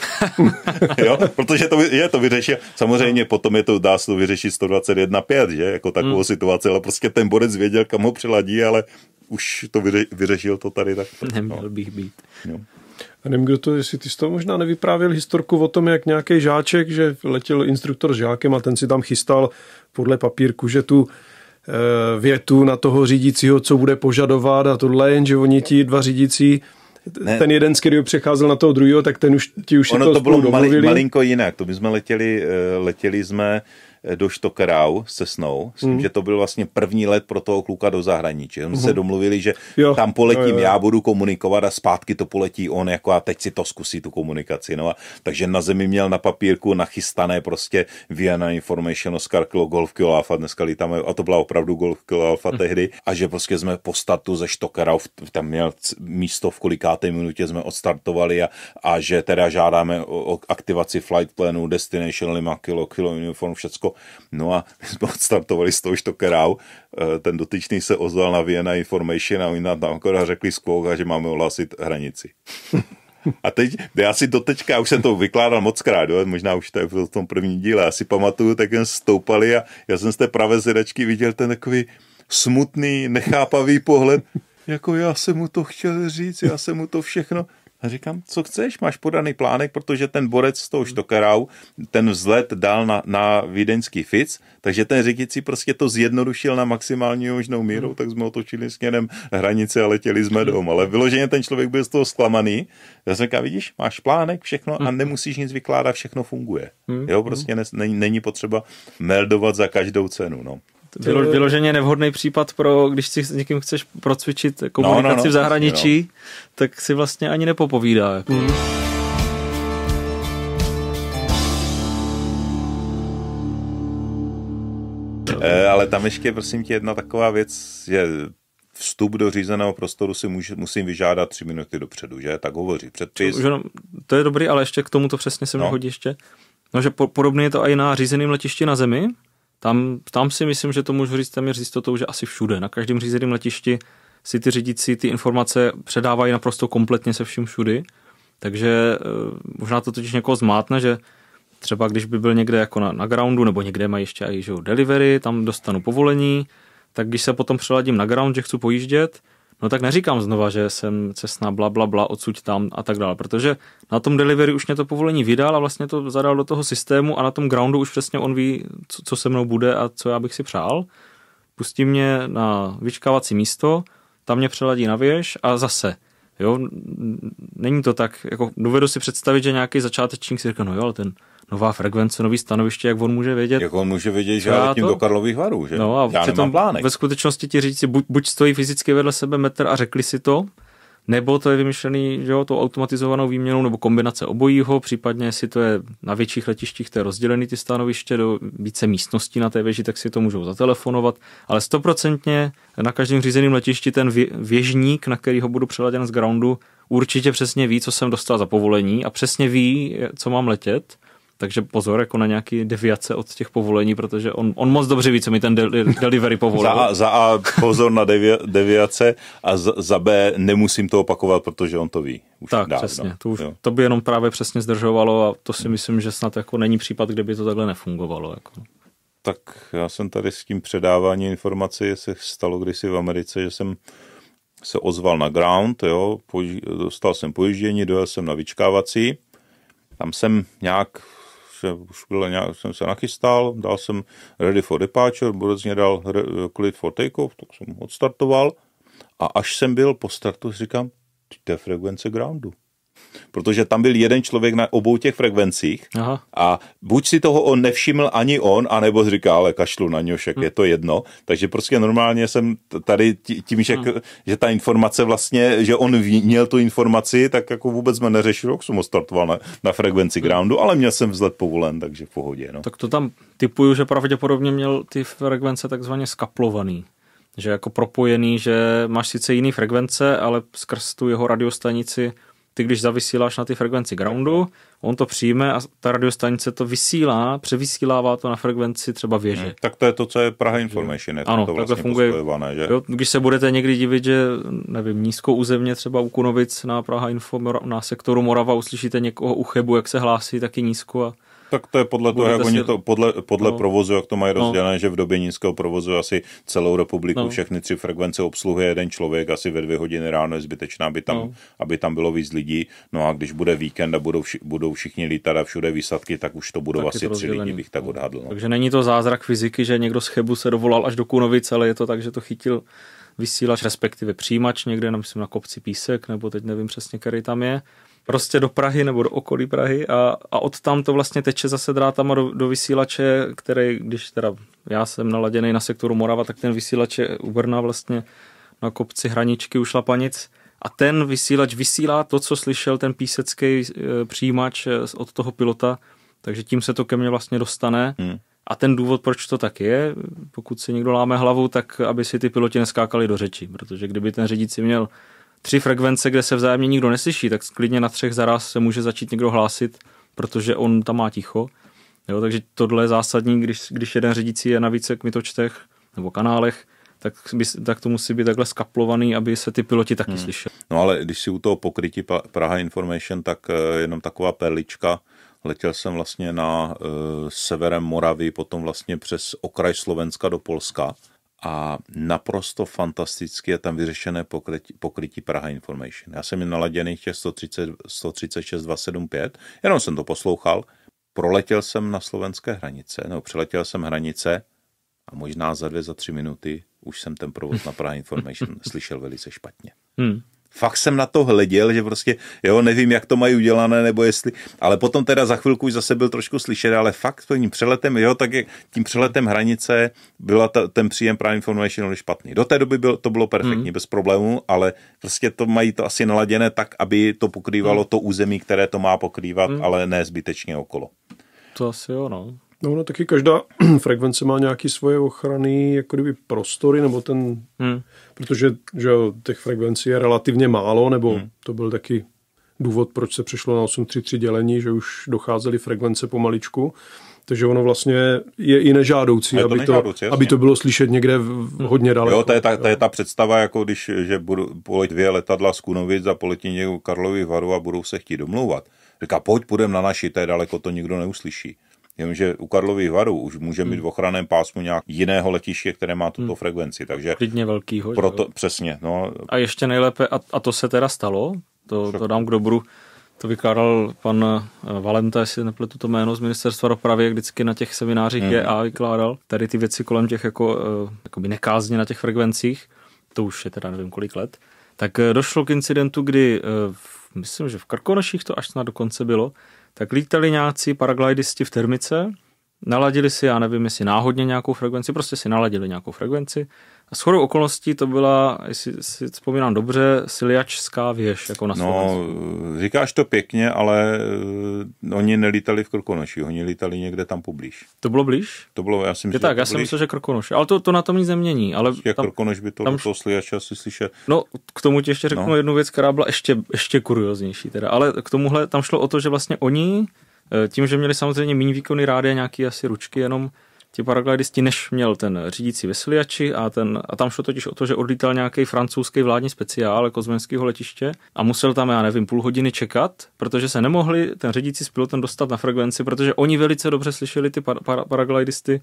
jo? Protože to, je to vyřešil. Samozřejmě potom je to, dá se to vyřešit 121.5, že? Jako takovou hmm. situaci, ale prostě ten Borec věděl, kam ho přiladí, ale už to vyře, vyřešil to tady tak. Neměl no. bych být. Jo. A nevím, kdo to, jestli ty jsi to možná nevyprávěl historku o tom, jak nějaký žáček, že letěl instruktor s žákem a ten si tam chystal podle papírku, že tu e, větu na toho řídícího, co bude požadovat a tohle, jenže oni ti dva řídící ne. ten jeden, z kterého přecházel na toho druhého, tak ten už ti už ono to, to bylo mali, malinko jinak. To my jsme letěli, eh, letěli jsme do Štokerau se Snou, s tím, mm. že to byl vlastně první let pro toho kluka do zahraničí. Oni mm. se mhm. domluvili, že jo, tam poletím, jo, jo. já budu komunikovat a zpátky to poletí on, jako a teď si to zkusí tu komunikaci. No a, takže na zemi měl na papírku nachystané prostě Vienna Information Oscar Kilo Golf Kilo Alpha, dneska tam, a to byla opravdu Golf Kilo Alpha mm. tehdy, a že prostě jsme po startu ze Štokerau, tam měl místo v kolikáté minutě jsme odstartovali a, a že teda žádáme o, o aktivaci flight planu, destination, lima kilo, kilo uniform, všecko No a my jsme odstartovali z toho štokerou, e, ten dotyčný se ozval na Vienna Information a oni nám tam akorát řekli skok že máme ohlásit hranici. A teď, já si do teďka, už jsem to vykládal moc krát, jo, možná už to je v tom prvním díle, asi pamatuju, tak jen stoupali a já jsem z té pravé zedačky viděl ten takový smutný, nechápavý pohled, jako já jsem mu to chtěl říct, já jsem mu to všechno, a říkám, co chceš, máš podaný plánek, protože ten borec z toho hmm. štokerau ten vzlet dal na, na vídeňský Fic, takže ten řidič prostě to zjednodušil na maximální možnou míru, hmm. tak jsme otočili směrem hranice a letěli jsme domů. Ale vyloženě ten člověk byl z toho zklamaný. Já jsem říkal, vidíš, máš plánek, všechno a hmm. nemusíš nic vykládat, všechno funguje. Jo, prostě ne, není potřeba meldovat za každou cenu. No. Bylo, eh, vyloženě nevhodný případ pro, když si s někým chceš procvičit komunikaci no, no, no, v zahraničí, no. tak si vlastně ani nepopovídá. Jako. Mm. ale tam ještě, prosím tě, jedna taková věc, že vstup do řízeného prostoru si můž, musím vyžádat tři minuty dopředu, že? Tak hovoří předpis. To, no, to je dobrý, ale ještě k tomu to přesně se mi no. hodí ještě. No, že po, podobně je to i na řízeném letišti na zemi, tam, tam si myslím, že to můžu říct téměř s jistotou, že asi všude. Na každém řízeném letišti si ty řidiči ty informace předávají naprosto kompletně se vším všudy. Takže eh, možná to totiž někoho zmátne, že třeba když by byl někde jako na, na groundu, nebo někde mají ještě i delivery, tam dostanu povolení, tak když se potom přeladím na ground, že chci pojíždět, no tak neříkám znova, že jsem cestná bla, bla, bla, odsuť tam a tak dále, protože na tom delivery už mě to povolení vydal a vlastně to zadal do toho systému a na tom groundu už přesně on ví, co, co se mnou bude a co já bych si přál. Pustí mě na vyčkávací místo, tam mě přeladí na věž a zase. Jo, není to tak, jako dovedu si představit, že nějaký začátečník si říká, no jo, ale ten nová frekvence, nový stanoviště, jak on může vědět. Jak on může vědět, že já letím to? do Karlových varů, že? No a já přitom plánek. ve skutečnosti ti říci, buď, buď stojí fyzicky vedle sebe metr a řekli si to, nebo to je vymyšlený, že jo, tou automatizovanou výměnou nebo kombinace obojího, případně si to je na větších letištích, to je rozdělený ty stanoviště do více místností na té věži, tak si to můžou zatelefonovat, ale stoprocentně na každém řízeném letišti ten věžník, na který ho budu přeladěn z groundu, určitě přesně ví, co jsem dostal za povolení a přesně ví, co mám letět takže pozor jako na nějaký deviace od těch povolení, protože on, on moc dobře ví, co mi ten deli, delivery povolil. za, a, za A pozor na devia, deviace a za, za B nemusím to opakovat, protože on to ví. Už tak, dávno. přesně. To, už, to by jenom právě přesně zdržovalo a to si myslím, že snad jako není případ, kde by to takhle nefungovalo. Jako. Tak já jsem tady s tím předávání informací se stalo kdysi v Americe, že jsem se ozval na ground, jo, dostal jsem pojištění, dojel jsem na vyčkávací, tam jsem nějak že už byl nějak, jsem se nachystal, dal jsem ready for departure, mě dal klid for takeoff, tak jsem odstartoval a až jsem byl po startu, říkám, ty to je frekvence groundu protože tam byl jeden člověk na obou těch frekvencích Aha. a buď si toho on nevšiml ani on, anebo říká, ale kašlu na něho, však hmm. je to jedno. Takže prostě normálně jsem tady tím, že, hmm. že ta informace vlastně, že on měl tu informaci, tak jako vůbec jsme neřešil, jak jsem ho startoval na, na frekvenci hmm. groundu, ale měl jsem vzlet povolen, takže v pohodě. No. Tak to tam typuju, že pravděpodobně měl ty frekvence takzvaně skaplovaný že jako propojený, že máš sice jiný frekvence, ale skrz tu jeho radiostanici ty když zavysíláš na ty frekvenci groundu, on to přijme a ta radiostanice to vysílá, převysílává to na frekvenci třeba věže. Hmm, tak to je to, co je Praha Information, je to, ano, to vlastně funguje, že? Jo, když se budete někdy divit, že nevím, nízkou územně třeba u Kunovic na Praha Info, na sektoru Morava uslyšíte někoho u Chebu, jak se hlásí, taky nízko a tak to je podle toho, jak si... oni to, podle, podle no. provozu, jak to mají no. rozdělené, no. že v době nízkého provozu asi celou republiku, no. všechny tři frekvence obsluhuje jeden člověk, asi ve dvě hodiny ráno je zbytečná, aby tam, no. aby tam bylo víc lidí. No a když bude víkend a budou, vši, budou všichni lítat a všude výsadky, tak už to budou tak asi to tři lidi, bych tak odhadl. No. Takže není to zázrak fyziky, že někdo z Chebu se dovolal až do Kunovice, ale je to tak, že to chytil vysílač, respektive přijímač někde, myslím na kopci Písek, nebo teď nevím přesně, který tam je prostě do Prahy nebo do okolí Prahy a, a od tam to vlastně teče zase drátama do, do vysílače, který, když teda já jsem naladěný na sektoru Morava, tak ten vysílač je u Brna vlastně na kopci Hraničky u Šlapanic a ten vysílač vysílá to, co slyšel ten písecký e, přijímač e, od toho pilota, takže tím se to ke mně vlastně dostane. Hmm. A ten důvod, proč to tak je, pokud si někdo láme hlavu, tak aby si ty piloti neskákali do řeči, protože kdyby ten řidič si měl tři frekvence, kde se vzájemně nikdo neslyší, tak klidně na třech zaraz se může začít někdo hlásit, protože on tam má ticho. Jo, takže tohle je zásadní, když, když jeden řidící je na více kmitočtech nebo kanálech, tak, by, tak to musí být takhle skaplovaný, aby se ty piloti taky hmm. slyšeli. No ale když si u toho pokrytí Praha Information, tak eh, jenom taková perlička, Letěl jsem vlastně na e, severem Moravy, potom vlastně přes okraj Slovenska do Polska a naprosto fantasticky je tam vyřešené pokrytí, pokrytí Praha Information. Já jsem jim naladěný těch 130, 136 275, jenom jsem to poslouchal, proletěl jsem na slovenské hranice, nebo přiletěl jsem hranice a možná za dvě, za tři minuty už jsem ten provoz na Praha Information slyšel velice špatně. Hmm fakt jsem na to hleděl, že prostě, jo, nevím, jak to mají udělané, nebo jestli, ale potom teda za chvilku už zase byl trošku slyšet, ale fakt tím přeletem, jo, tak je, tím přeletem hranice byla ten příjem právě Information špatný. Do té doby byl, to bylo perfektní, hmm. bez problémů, ale prostě to mají to asi naladěné tak, aby to pokrývalo hmm. to území, které to má pokrývat, hmm. ale ne zbytečně okolo. To asi jo, no. No, no taky každá frekvence má nějaký svoje ochrany, jako kdyby prostory, nebo ten, hmm. protože že těch frekvencí je relativně málo, nebo hmm. to byl taky důvod, proč se přešlo na 833 dělení, že už docházely frekvence pomaličku. Takže ono vlastně je i nežádoucí, je to aby, nežádoucí, to, aby to bylo slyšet někde v, hmm. hodně daleko. Jo, to je, ta, to je ta představa, jako když že budu, polet dvě letadla z Kunovic a poletí někdo Karlovy Varu a budou se chtít domlouvat. Říká, pojď, půjdeme na naši, to je daleko, to nikdo neuslyší. Jenomže u Karlových varů už může mít hmm. v ochraném pásmu nějak jiného letiště, které má tuto hmm. frekvenci. Takže Klidně velkýho. Proto, jo. přesně. No. A ještě nejlépe, a, a to se teda stalo, to, to dám k dobru, to vykládal pan eh, Valenta, jestli nepletu to jméno, z ministerstva dopravy, jak vždycky na těch seminářích hmm. a vykládal. Tady ty věci kolem těch jako, eh, jako by nekázně na těch frekvencích, to už je teda nevím kolik let, tak eh, došlo k incidentu, kdy v, myslím, že v Krkonoších to až snad dokonce bylo, tak lítali nějací paraglidisti v termice, naladili si, já nevím, jestli náhodně nějakou frekvenci, prostě si naladili nějakou frekvenci a shodou okolností to byla, jestli si vzpomínám dobře, siliačská věž, jako na no, Slovensku. No, říkáš to pěkně, ale uh, oni nelítali v Krkonoši, oni lítali někde tam poblíž. To bylo blíž? To bylo, já si myslím, Je tak, já jsem myslel, že Krkonoš, ale to, to na tom nic nemění. Ale Jak tam, Krkonoš by to, tam, to Siliač asi slyšet. No, k tomu ti ještě řeknu no. jednu věc, která byla ještě, ještě kurioznější teda, ale k tomuhle tam šlo o to, že vlastně oni eh, tím, že měli samozřejmě méně výkony rádia, nějaký asi ručky jenom, ti paraglidisti, než měl ten řídící vysliači a, ten, a tam šlo totiž o to, že odlítal nějaký francouzský vládní speciál jako z vojenského letiště a musel tam, já nevím, půl hodiny čekat, protože se nemohli ten řídící s pilotem dostat na frekvenci, protože oni velice dobře slyšeli ty par- par- paraglidisty,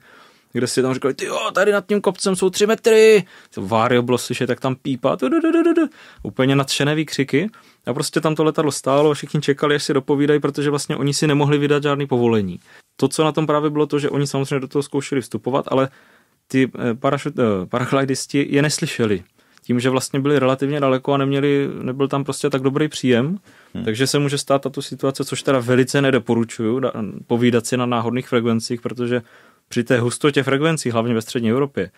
kde si tam říkali, ty jo, tady nad tím kopcem jsou tři metry, to Vario bylo slyšet, tak tam pípá, úplně nadšené výkřiky a prostě tam to letadlo stálo a všichni čekali, až si dopovídají, protože vlastně oni si nemohli vydat žádný povolení. To, co na tom právě bylo to, že oni samozřejmě do toho zkoušeli vstupovat, ale ty eh, parašut, eh, paraglidisti je neslyšeli. Tím, že vlastně byli relativně daleko a neměli, nebyl tam prostě tak dobrý příjem, hmm. takže se může stát tato situace, což teda velice nedoporučuju, povídat si na náhodných frekvencích, protože při té hustotě frekvencí, hlavně ve střední Evropě,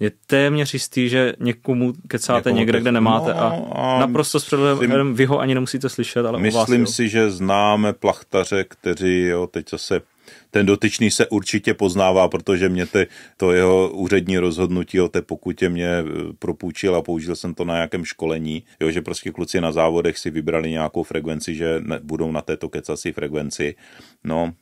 je téměř jistý, že někomu kecáte Někomu někde, kde nemáte no, a, a naprosto s předhledem vy ho ani nemusíte slyšet, ale Myslím vás, si, jo. že známe plachtaře, kteří, jo, teď zase ten dotyčný se určitě poznává, protože mě ty, to jeho úřední rozhodnutí o té pokutě mě e, propůjčil a použil jsem to na nějakém školení, jo, že prostě kluci na závodech si vybrali nějakou frekvenci, že ne, budou na této kecací frekvenci. No,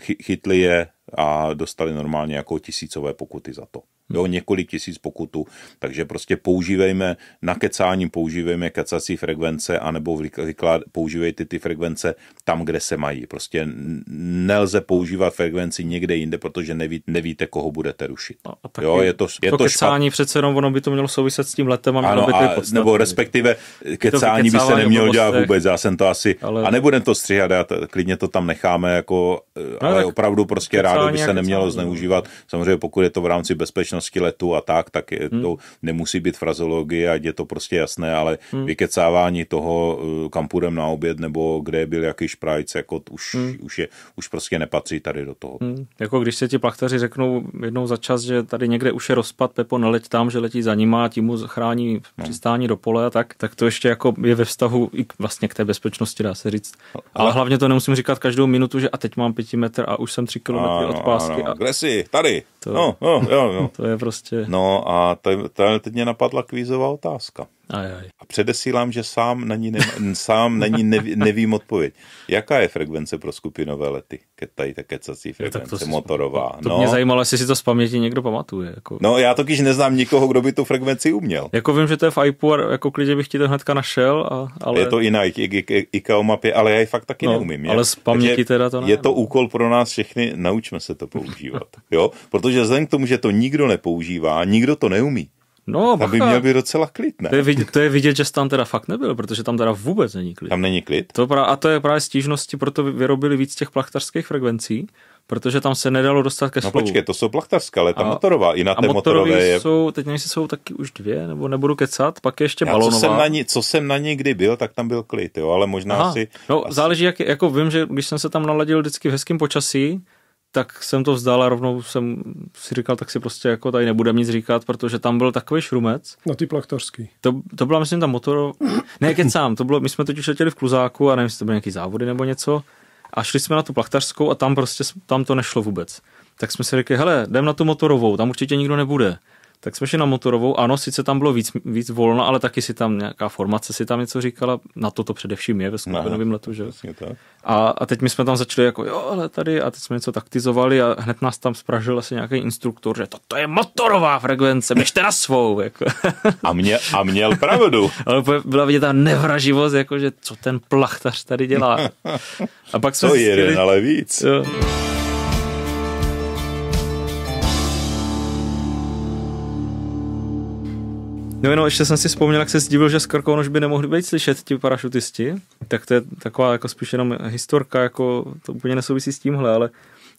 chy, chytli je, a dostali normálně jako tisícové pokuty za to jo, několik tisíc pokutu, takže prostě používejme, na kecání používejme kecací frekvence, anebo vyklád, používejte ty frekvence tam, kde se mají. Prostě nelze používat frekvenci někde jinde, protože neví, nevíte, koho budete rušit. No, a, a jo, je, to, je to, to kecání špat... přece jenom, ono by to mělo souviset s tím letem a mělo ano, by to Nebo respektive kecání by se nemělo dělat vůbec, já jsem to asi, ale... a nebudem to stříhat, já to, klidně to tam necháme, jako, eh, no, ale opravdu prostě rádo by se nemělo no. zneužívat, samozřejmě pokud je to v rámci bezpečnosti bezpečnosti letu a tak, tak je, hmm. to nemusí být frazologie, ať je to prostě jasné, ale hmm. vykecávání toho, eh, kam půjdem na oběd nebo kde byl jaký šprajc, jako už, hmm. už, je, už prostě nepatří tady do toho. Hmm. Jako když se ti plachtaři řeknou jednou za čas, že tady někde už je rozpad, Pepo, neleť tam, že letí za ním a tím mu zachrání hmm. No. přistání do pole a tak, tak to ještě jako je ve vztahu i vlastně k té bezpečnosti, dá se říct. Ale, ale hlavně to nemusím říkat každou minutu, že a teď mám metr a už jsem tři kilometry od pásky. Ano, ano. A... Kde jsi? Tady. To, no, no, jo, jo. to je prostě... No a to, tady teď mě napadla kvízová otázka. A předesílám, že sám na ní, nema, sám na ní neví, nevím odpověď. Jaká je frekvence pro skupinové lety? Ke, tady ta kecací frekvence no, tak to motorová. To, to no. mě zajímalo, jestli si to z paměti někdo pamatuje. Jako... No já totiž neznám nikoho, kdo by tu frekvenci uměl. Jako vím, že to je v iPu a jako klidně bych ti to hnedka našel. A, ale... Je to i na ICAO mapě, ale já ji fakt taky no, neumím. Ale z paměti Takže teda to ne. Je to úkol pro nás všechny, naučme se to používat. jo? Protože vzhledem k tomu, že to nikdo nepoužívá, nikdo to neumí, No, bacha. by měl být docela klid, ne? To je, vidět, to je vidět, že tam teda fakt nebyl, protože tam teda vůbec není klid. Tam není klid? To pra, a to je právě stížnosti, proto vyrobili víc těch plachtařských frekvencí, protože tam se nedalo dostat ke no slovu. No počkej, to jsou plachtařská, ale ta a, motorová, i na a té motorové je... jsou, teď nevím, jsou taky už dvě, nebo nebudu kecat, pak je ještě Já, balonová. Co jsem, na ní, co jsem na ní kdy byl, tak tam byl klid, jo, ale možná Aha, si... No asi... záleží, jak, jako vím, že když jsem se tam naladil vždycky v hezkém počasí, tak jsem to vzdal a rovnou jsem si říkal, tak si prostě jako tady nebudem nic říkat, protože tam byl takový šrumec. No ty plaktorský. To, to byla, myslím, ta motor... Ne, sám. to bylo, my jsme totiž letěli v Kluzáku a nevím, jestli to byly nějaký závody nebo něco a šli jsme na tu plaktařskou a tam prostě, tam to nešlo vůbec. Tak jsme si řekli, hele, jdem na tu motorovou, tam určitě nikdo nebude tak jsme šli na motorovou. Ano, sice tam bylo víc, víc volno, ale taky si tam nějaká formace si tam něco říkala. Na to to především je ve skupinovém letu, že? Tak. A, a, teď my jsme tam začali jako, jo, ale tady, a teď jsme něco taktizovali a hned nás tam spražil asi nějaký instruktor, že to, to je motorová frekvence, běžte na svou. Jako. a, mě, a měl pravdu. ale byla vidět ta nevraživost, jako, že co ten plachtař tady dělá. A pak jsme to jeden, ale víc. Jo. No jenom ještě jsem si vzpomněl, jak se zdivil, že skoro už by nemohli být slyšet ti parašutisti, tak to je taková jako spíš jenom historka, jako to úplně nesouvisí s tímhle, ale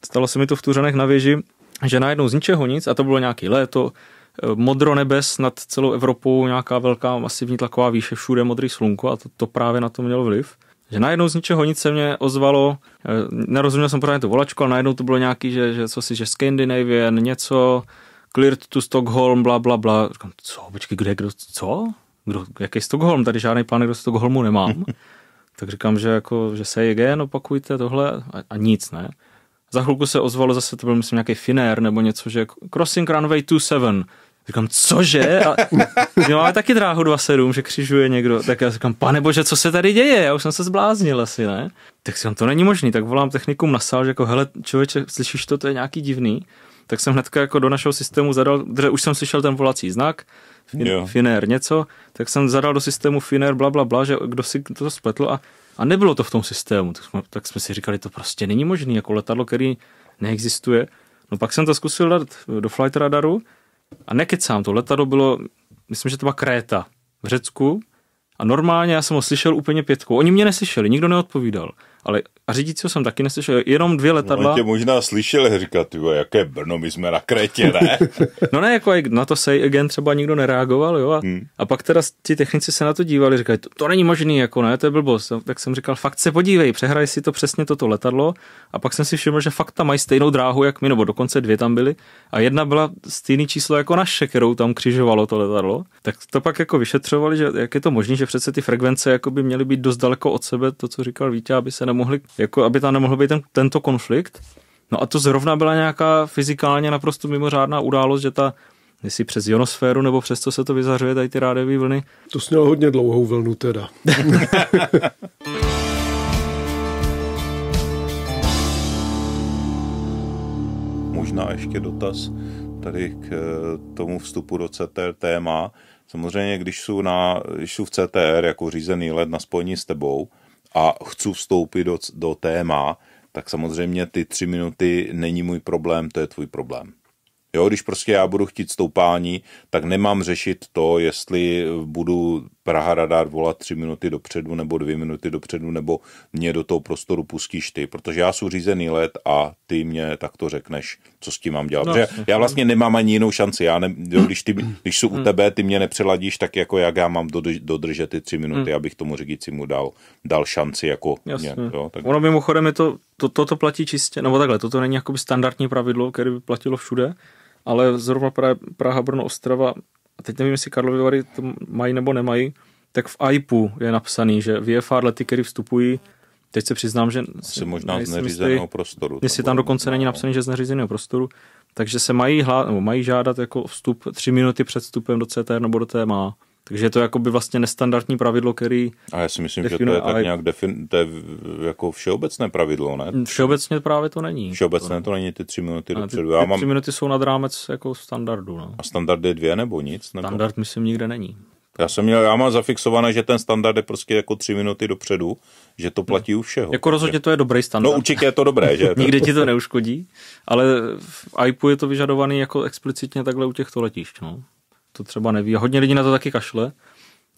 stalo se mi to v Tuřanech na věži, že najednou z ničeho nic, a to bylo nějaký léto, eh, modro nebes nad celou Evropou, nějaká velká masivní tlaková výše, všude modrý slunko a to, to právě na to mělo vliv. Že najednou z ničeho nic se mě ozvalo, eh, nerozuměl jsem pořádně tu volačku, ale najednou to bylo nějaký, že, že co si, že Scandinavian, něco, cleared to Stockholm, bla, bla, bla. Říkám, co, počkej, kde, kdo, co? Kdo, jaký Stockholm? Tady žádný plán do Stockholmu nemám. tak říkám, že jako, že se je, gen, opakujte tohle a, a nic, ne? Za chvilku se ozvalo zase, to byl myslím nějaký finér nebo něco, že jako, crossing runway 27. Říkám, cože? A my máme taky dráhu 27, že křižuje někdo. Tak já říkám, pane bože, co se tady děje? Já už jsem se zbláznil asi, ne? Tak říkám, to není možný. Tak volám technikum na sál, že jako, hele, člověče, slyšíš to, to je nějaký divný tak jsem hnedka jako do našeho systému zadal, protože už jsem slyšel ten volací znak, fin, něco, tak jsem zadal do systému finér bla, bla, bla, že kdo si to spletl a, a nebylo to v tom systému. Tak jsme, tak jsme si říkali, to prostě není možné, jako letadlo, který neexistuje. No pak jsem to zkusil dát do flight radaru a nekecám, to letadlo bylo, myslím, že to byla Kréta v Řecku a normálně já jsem ho slyšel úplně pětkou. Oni mě neslyšeli, nikdo neodpovídal ale a řídícího jsem taky neslyšel, jenom dvě letadla. tě možná slyšel říkat, tyvo, jaké Brno, my jsme na Krétě, ne? no ne, jako na to se Again třeba nikdo nereagoval, jo, a, hmm. a pak teda ti technici se na to dívali, říkali, to, to není možný, jako ne, to je blbost, tak jsem říkal, fakt se podívej, přehraj si to přesně toto letadlo a pak jsem si všiml, že fakt tam mají stejnou dráhu, jak my, nebo dokonce dvě tam byly a jedna byla stejný číslo jako naše, kterou tam křižovalo to letadlo, tak to pak jako vyšetřovali, že jak je to možné, že přece ty frekvence jako by měly být dost daleko od sebe, to, co říkal Vítě, aby se nemohli, jako aby tam nemohl být ten, tento konflikt. No a to zrovna byla nějaká fyzikálně naprosto mimořádná událost, že ta jestli přes ionosféru, nebo přes co se to vyzařuje, tady ty rádiové vlny. To snělo hodně dlouhou vlnu teda. Možná ještě dotaz tady k eh, tomu vstupu do CTR téma. Samozřejmě, když jsou, na, když jsou v CTR jako řízený led na spojení s tebou, a chci vstoupit do, do téma, tak samozřejmě ty tři minuty není můj problém, to je tvůj problém. Jo, když prostě já budu chtít stoupání, tak nemám řešit to, jestli budu Praha radar volat tři minuty dopředu nebo dvě minuty dopředu, nebo mě do toho prostoru pustíš ty, protože já jsem řízený let a ty mě takto řekneš, co s tím mám dělat. No, já vlastně nemám ani jinou šanci. Já ne, jo, když, ty, když jsou u hmm. tebe, ty mě nepřeladíš, tak jako jak já mám dodržet ty tři minuty, hmm. abych tomu řídícímu dal, dal šanci. Jako mě, jo, tak... Ono mimochodem je to, to, toto platí čistě, nebo takhle, toto není jakoby standardní pravidlo, které by platilo všude, ale zrovna Praha, Brno, Ostrava, a teď nevím, jestli Karlovy Vary to mají nebo nemají, tak v IPu je napsaný, že VFR lety, které vstupují, teď se přiznám, že... Asi možná z neřízeného prostoru. Jestli tam dokonce není no. napsaný, že z neřízeného prostoru, takže se mají, hlá, nebo mají žádat jako vstup tři minuty před vstupem do CTR nebo do TMA. Takže je to by vlastně nestandardní pravidlo, který A já si myslím, že to je tak nějak defin, to je jako všeobecné pravidlo, ne? Hmm, všeobecně právě to není. Všeobecné to, to není ty tři minuty ne, dopředu. Ty, ty mám... tři minuty jsou nad rámec jako standardu. No. A standard je dvě nebo nic? Nebo? Standard myslím nikde není. Já jsem měl, já mám zafixované, že ten standard je prostě jako tři minuty dopředu, že to hmm. platí no. u všeho. Jako rozhodně to je dobrý standard. No určitě je to dobré, že? Nikdy ti to neuškodí, ale v IPu je to vyžadovaný jako explicitně takhle u těchto letišť, no to třeba neví. A hodně lidí na to taky kašle.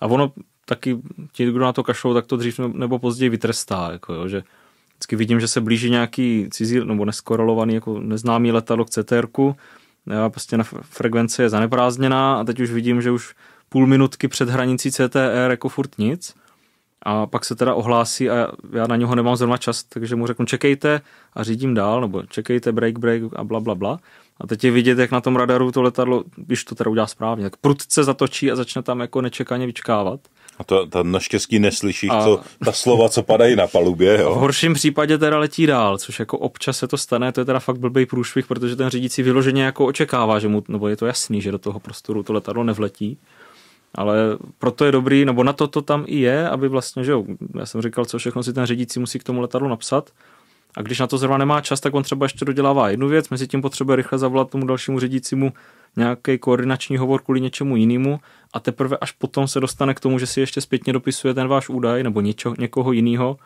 A ono taky, ti, kdo na to kašlou, tak to dřív nebo později vytrestá. Jako jo, že vždycky vidím, že se blíží nějaký cizí nebo neskorolovaný jako neznámý letadlo k ctr já prostě na frekvence je zaneprázdněná a teď už vidím, že už půl minutky před hranicí CTR jako furt nic a pak se teda ohlásí a já na něho nemám zrovna čas, takže mu řeknu čekejte a řídím dál, nebo čekejte break break a bla bla bla a teď je vidět, jak na tom radaru to letadlo, když to teda udělá správně, tak prudce zatočí a začne tam jako nečekaně vyčkávat. A to, to naštěstí neslyšíš, a... co, ta slova, co padají na palubě. Jo? v horším případě teda letí dál, což jako občas se to stane, to je teda fakt blbý průšvih, protože ten řídící vyloženě jako očekává, že mu, nebo je to jasný, že do toho prostoru to letadlo nevletí. Ale proto je dobrý, nebo na to to tam i je, aby vlastně, že jo, já jsem říkal, co všechno si ten řídící musí k tomu letadlu napsat, a když na to zrovna nemá čas, tak on třeba ještě dodělává jednu věc, mezi tím potřebuje rychle zavolat tomu dalšímu řídícímu nějaký koordinační hovor kvůli něčemu jinému a teprve až potom se dostane k tomu, že si ještě zpětně dopisuje ten váš údaj nebo něčo, někoho jiného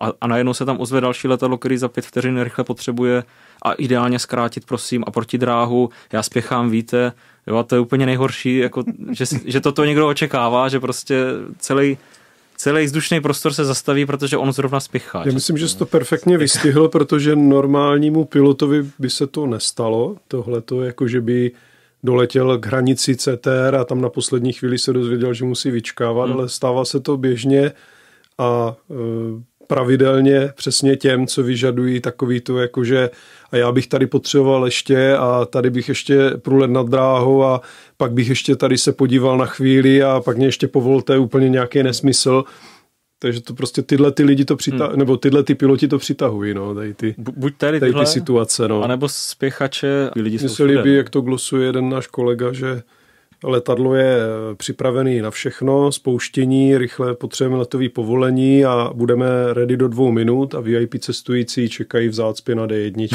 a, a najednou se tam ozve další letadlo, který za pět vteřin rychle potřebuje a ideálně zkrátit, prosím, a proti dráhu, já spěchám, víte, jo, a to je úplně nejhorší, jako, že, že toto někdo očekává, že prostě celý celý vzdušný prostor se zastaví, protože on zrovna spěchá. Já myslím, že jsi to perfektně vystihl, protože normálnímu pilotovi by se to nestalo. Tohle to jako, že by doletěl k hranici CTR a tam na poslední chvíli se dozvěděl, že musí vyčkávat, hmm. ale stává se to běžně a e, pravidelně přesně těm, co vyžadují takový to, jakože a já bych tady potřeboval ještě a tady bych ještě průled nad dráhou a pak bych ještě tady se podíval na chvíli a pak mě ještě povolte úplně nějaký nesmysl. Takže to prostě tyhle ty lidi to přita- hmm. nebo tyhle ty piloti to přitahují, no, tady ty, Buď tady, tady tyhle, ty situace, no. nebo spěchače, lidi Mně se líbí, no. jak to glosuje jeden náš kolega, že Letadlo je eh, připravené na všechno, spouštění, rychle potřebujeme letový povolení a budeme ready do dvou minut a VIP cestující čekají v zácpě na D1.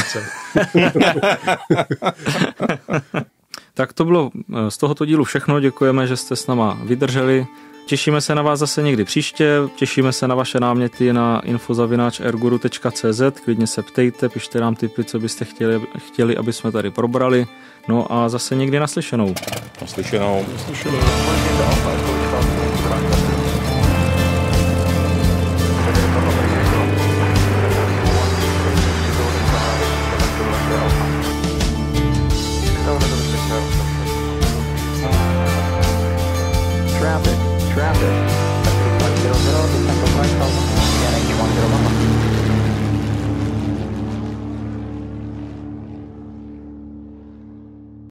tak to bylo eh, z tohoto dílu všechno. Děkujeme, že jste s náma vydrželi. Těšíme se na vás zase někdy příště, těšíme se na vaše náměty na infozavináčerguru.cz, klidně se ptejte, pište nám typy, co byste chtěli, chtěli, aby jsme tady probrali. No a zase někdy naslyšenou. Naslyšenou. Naslyšenou.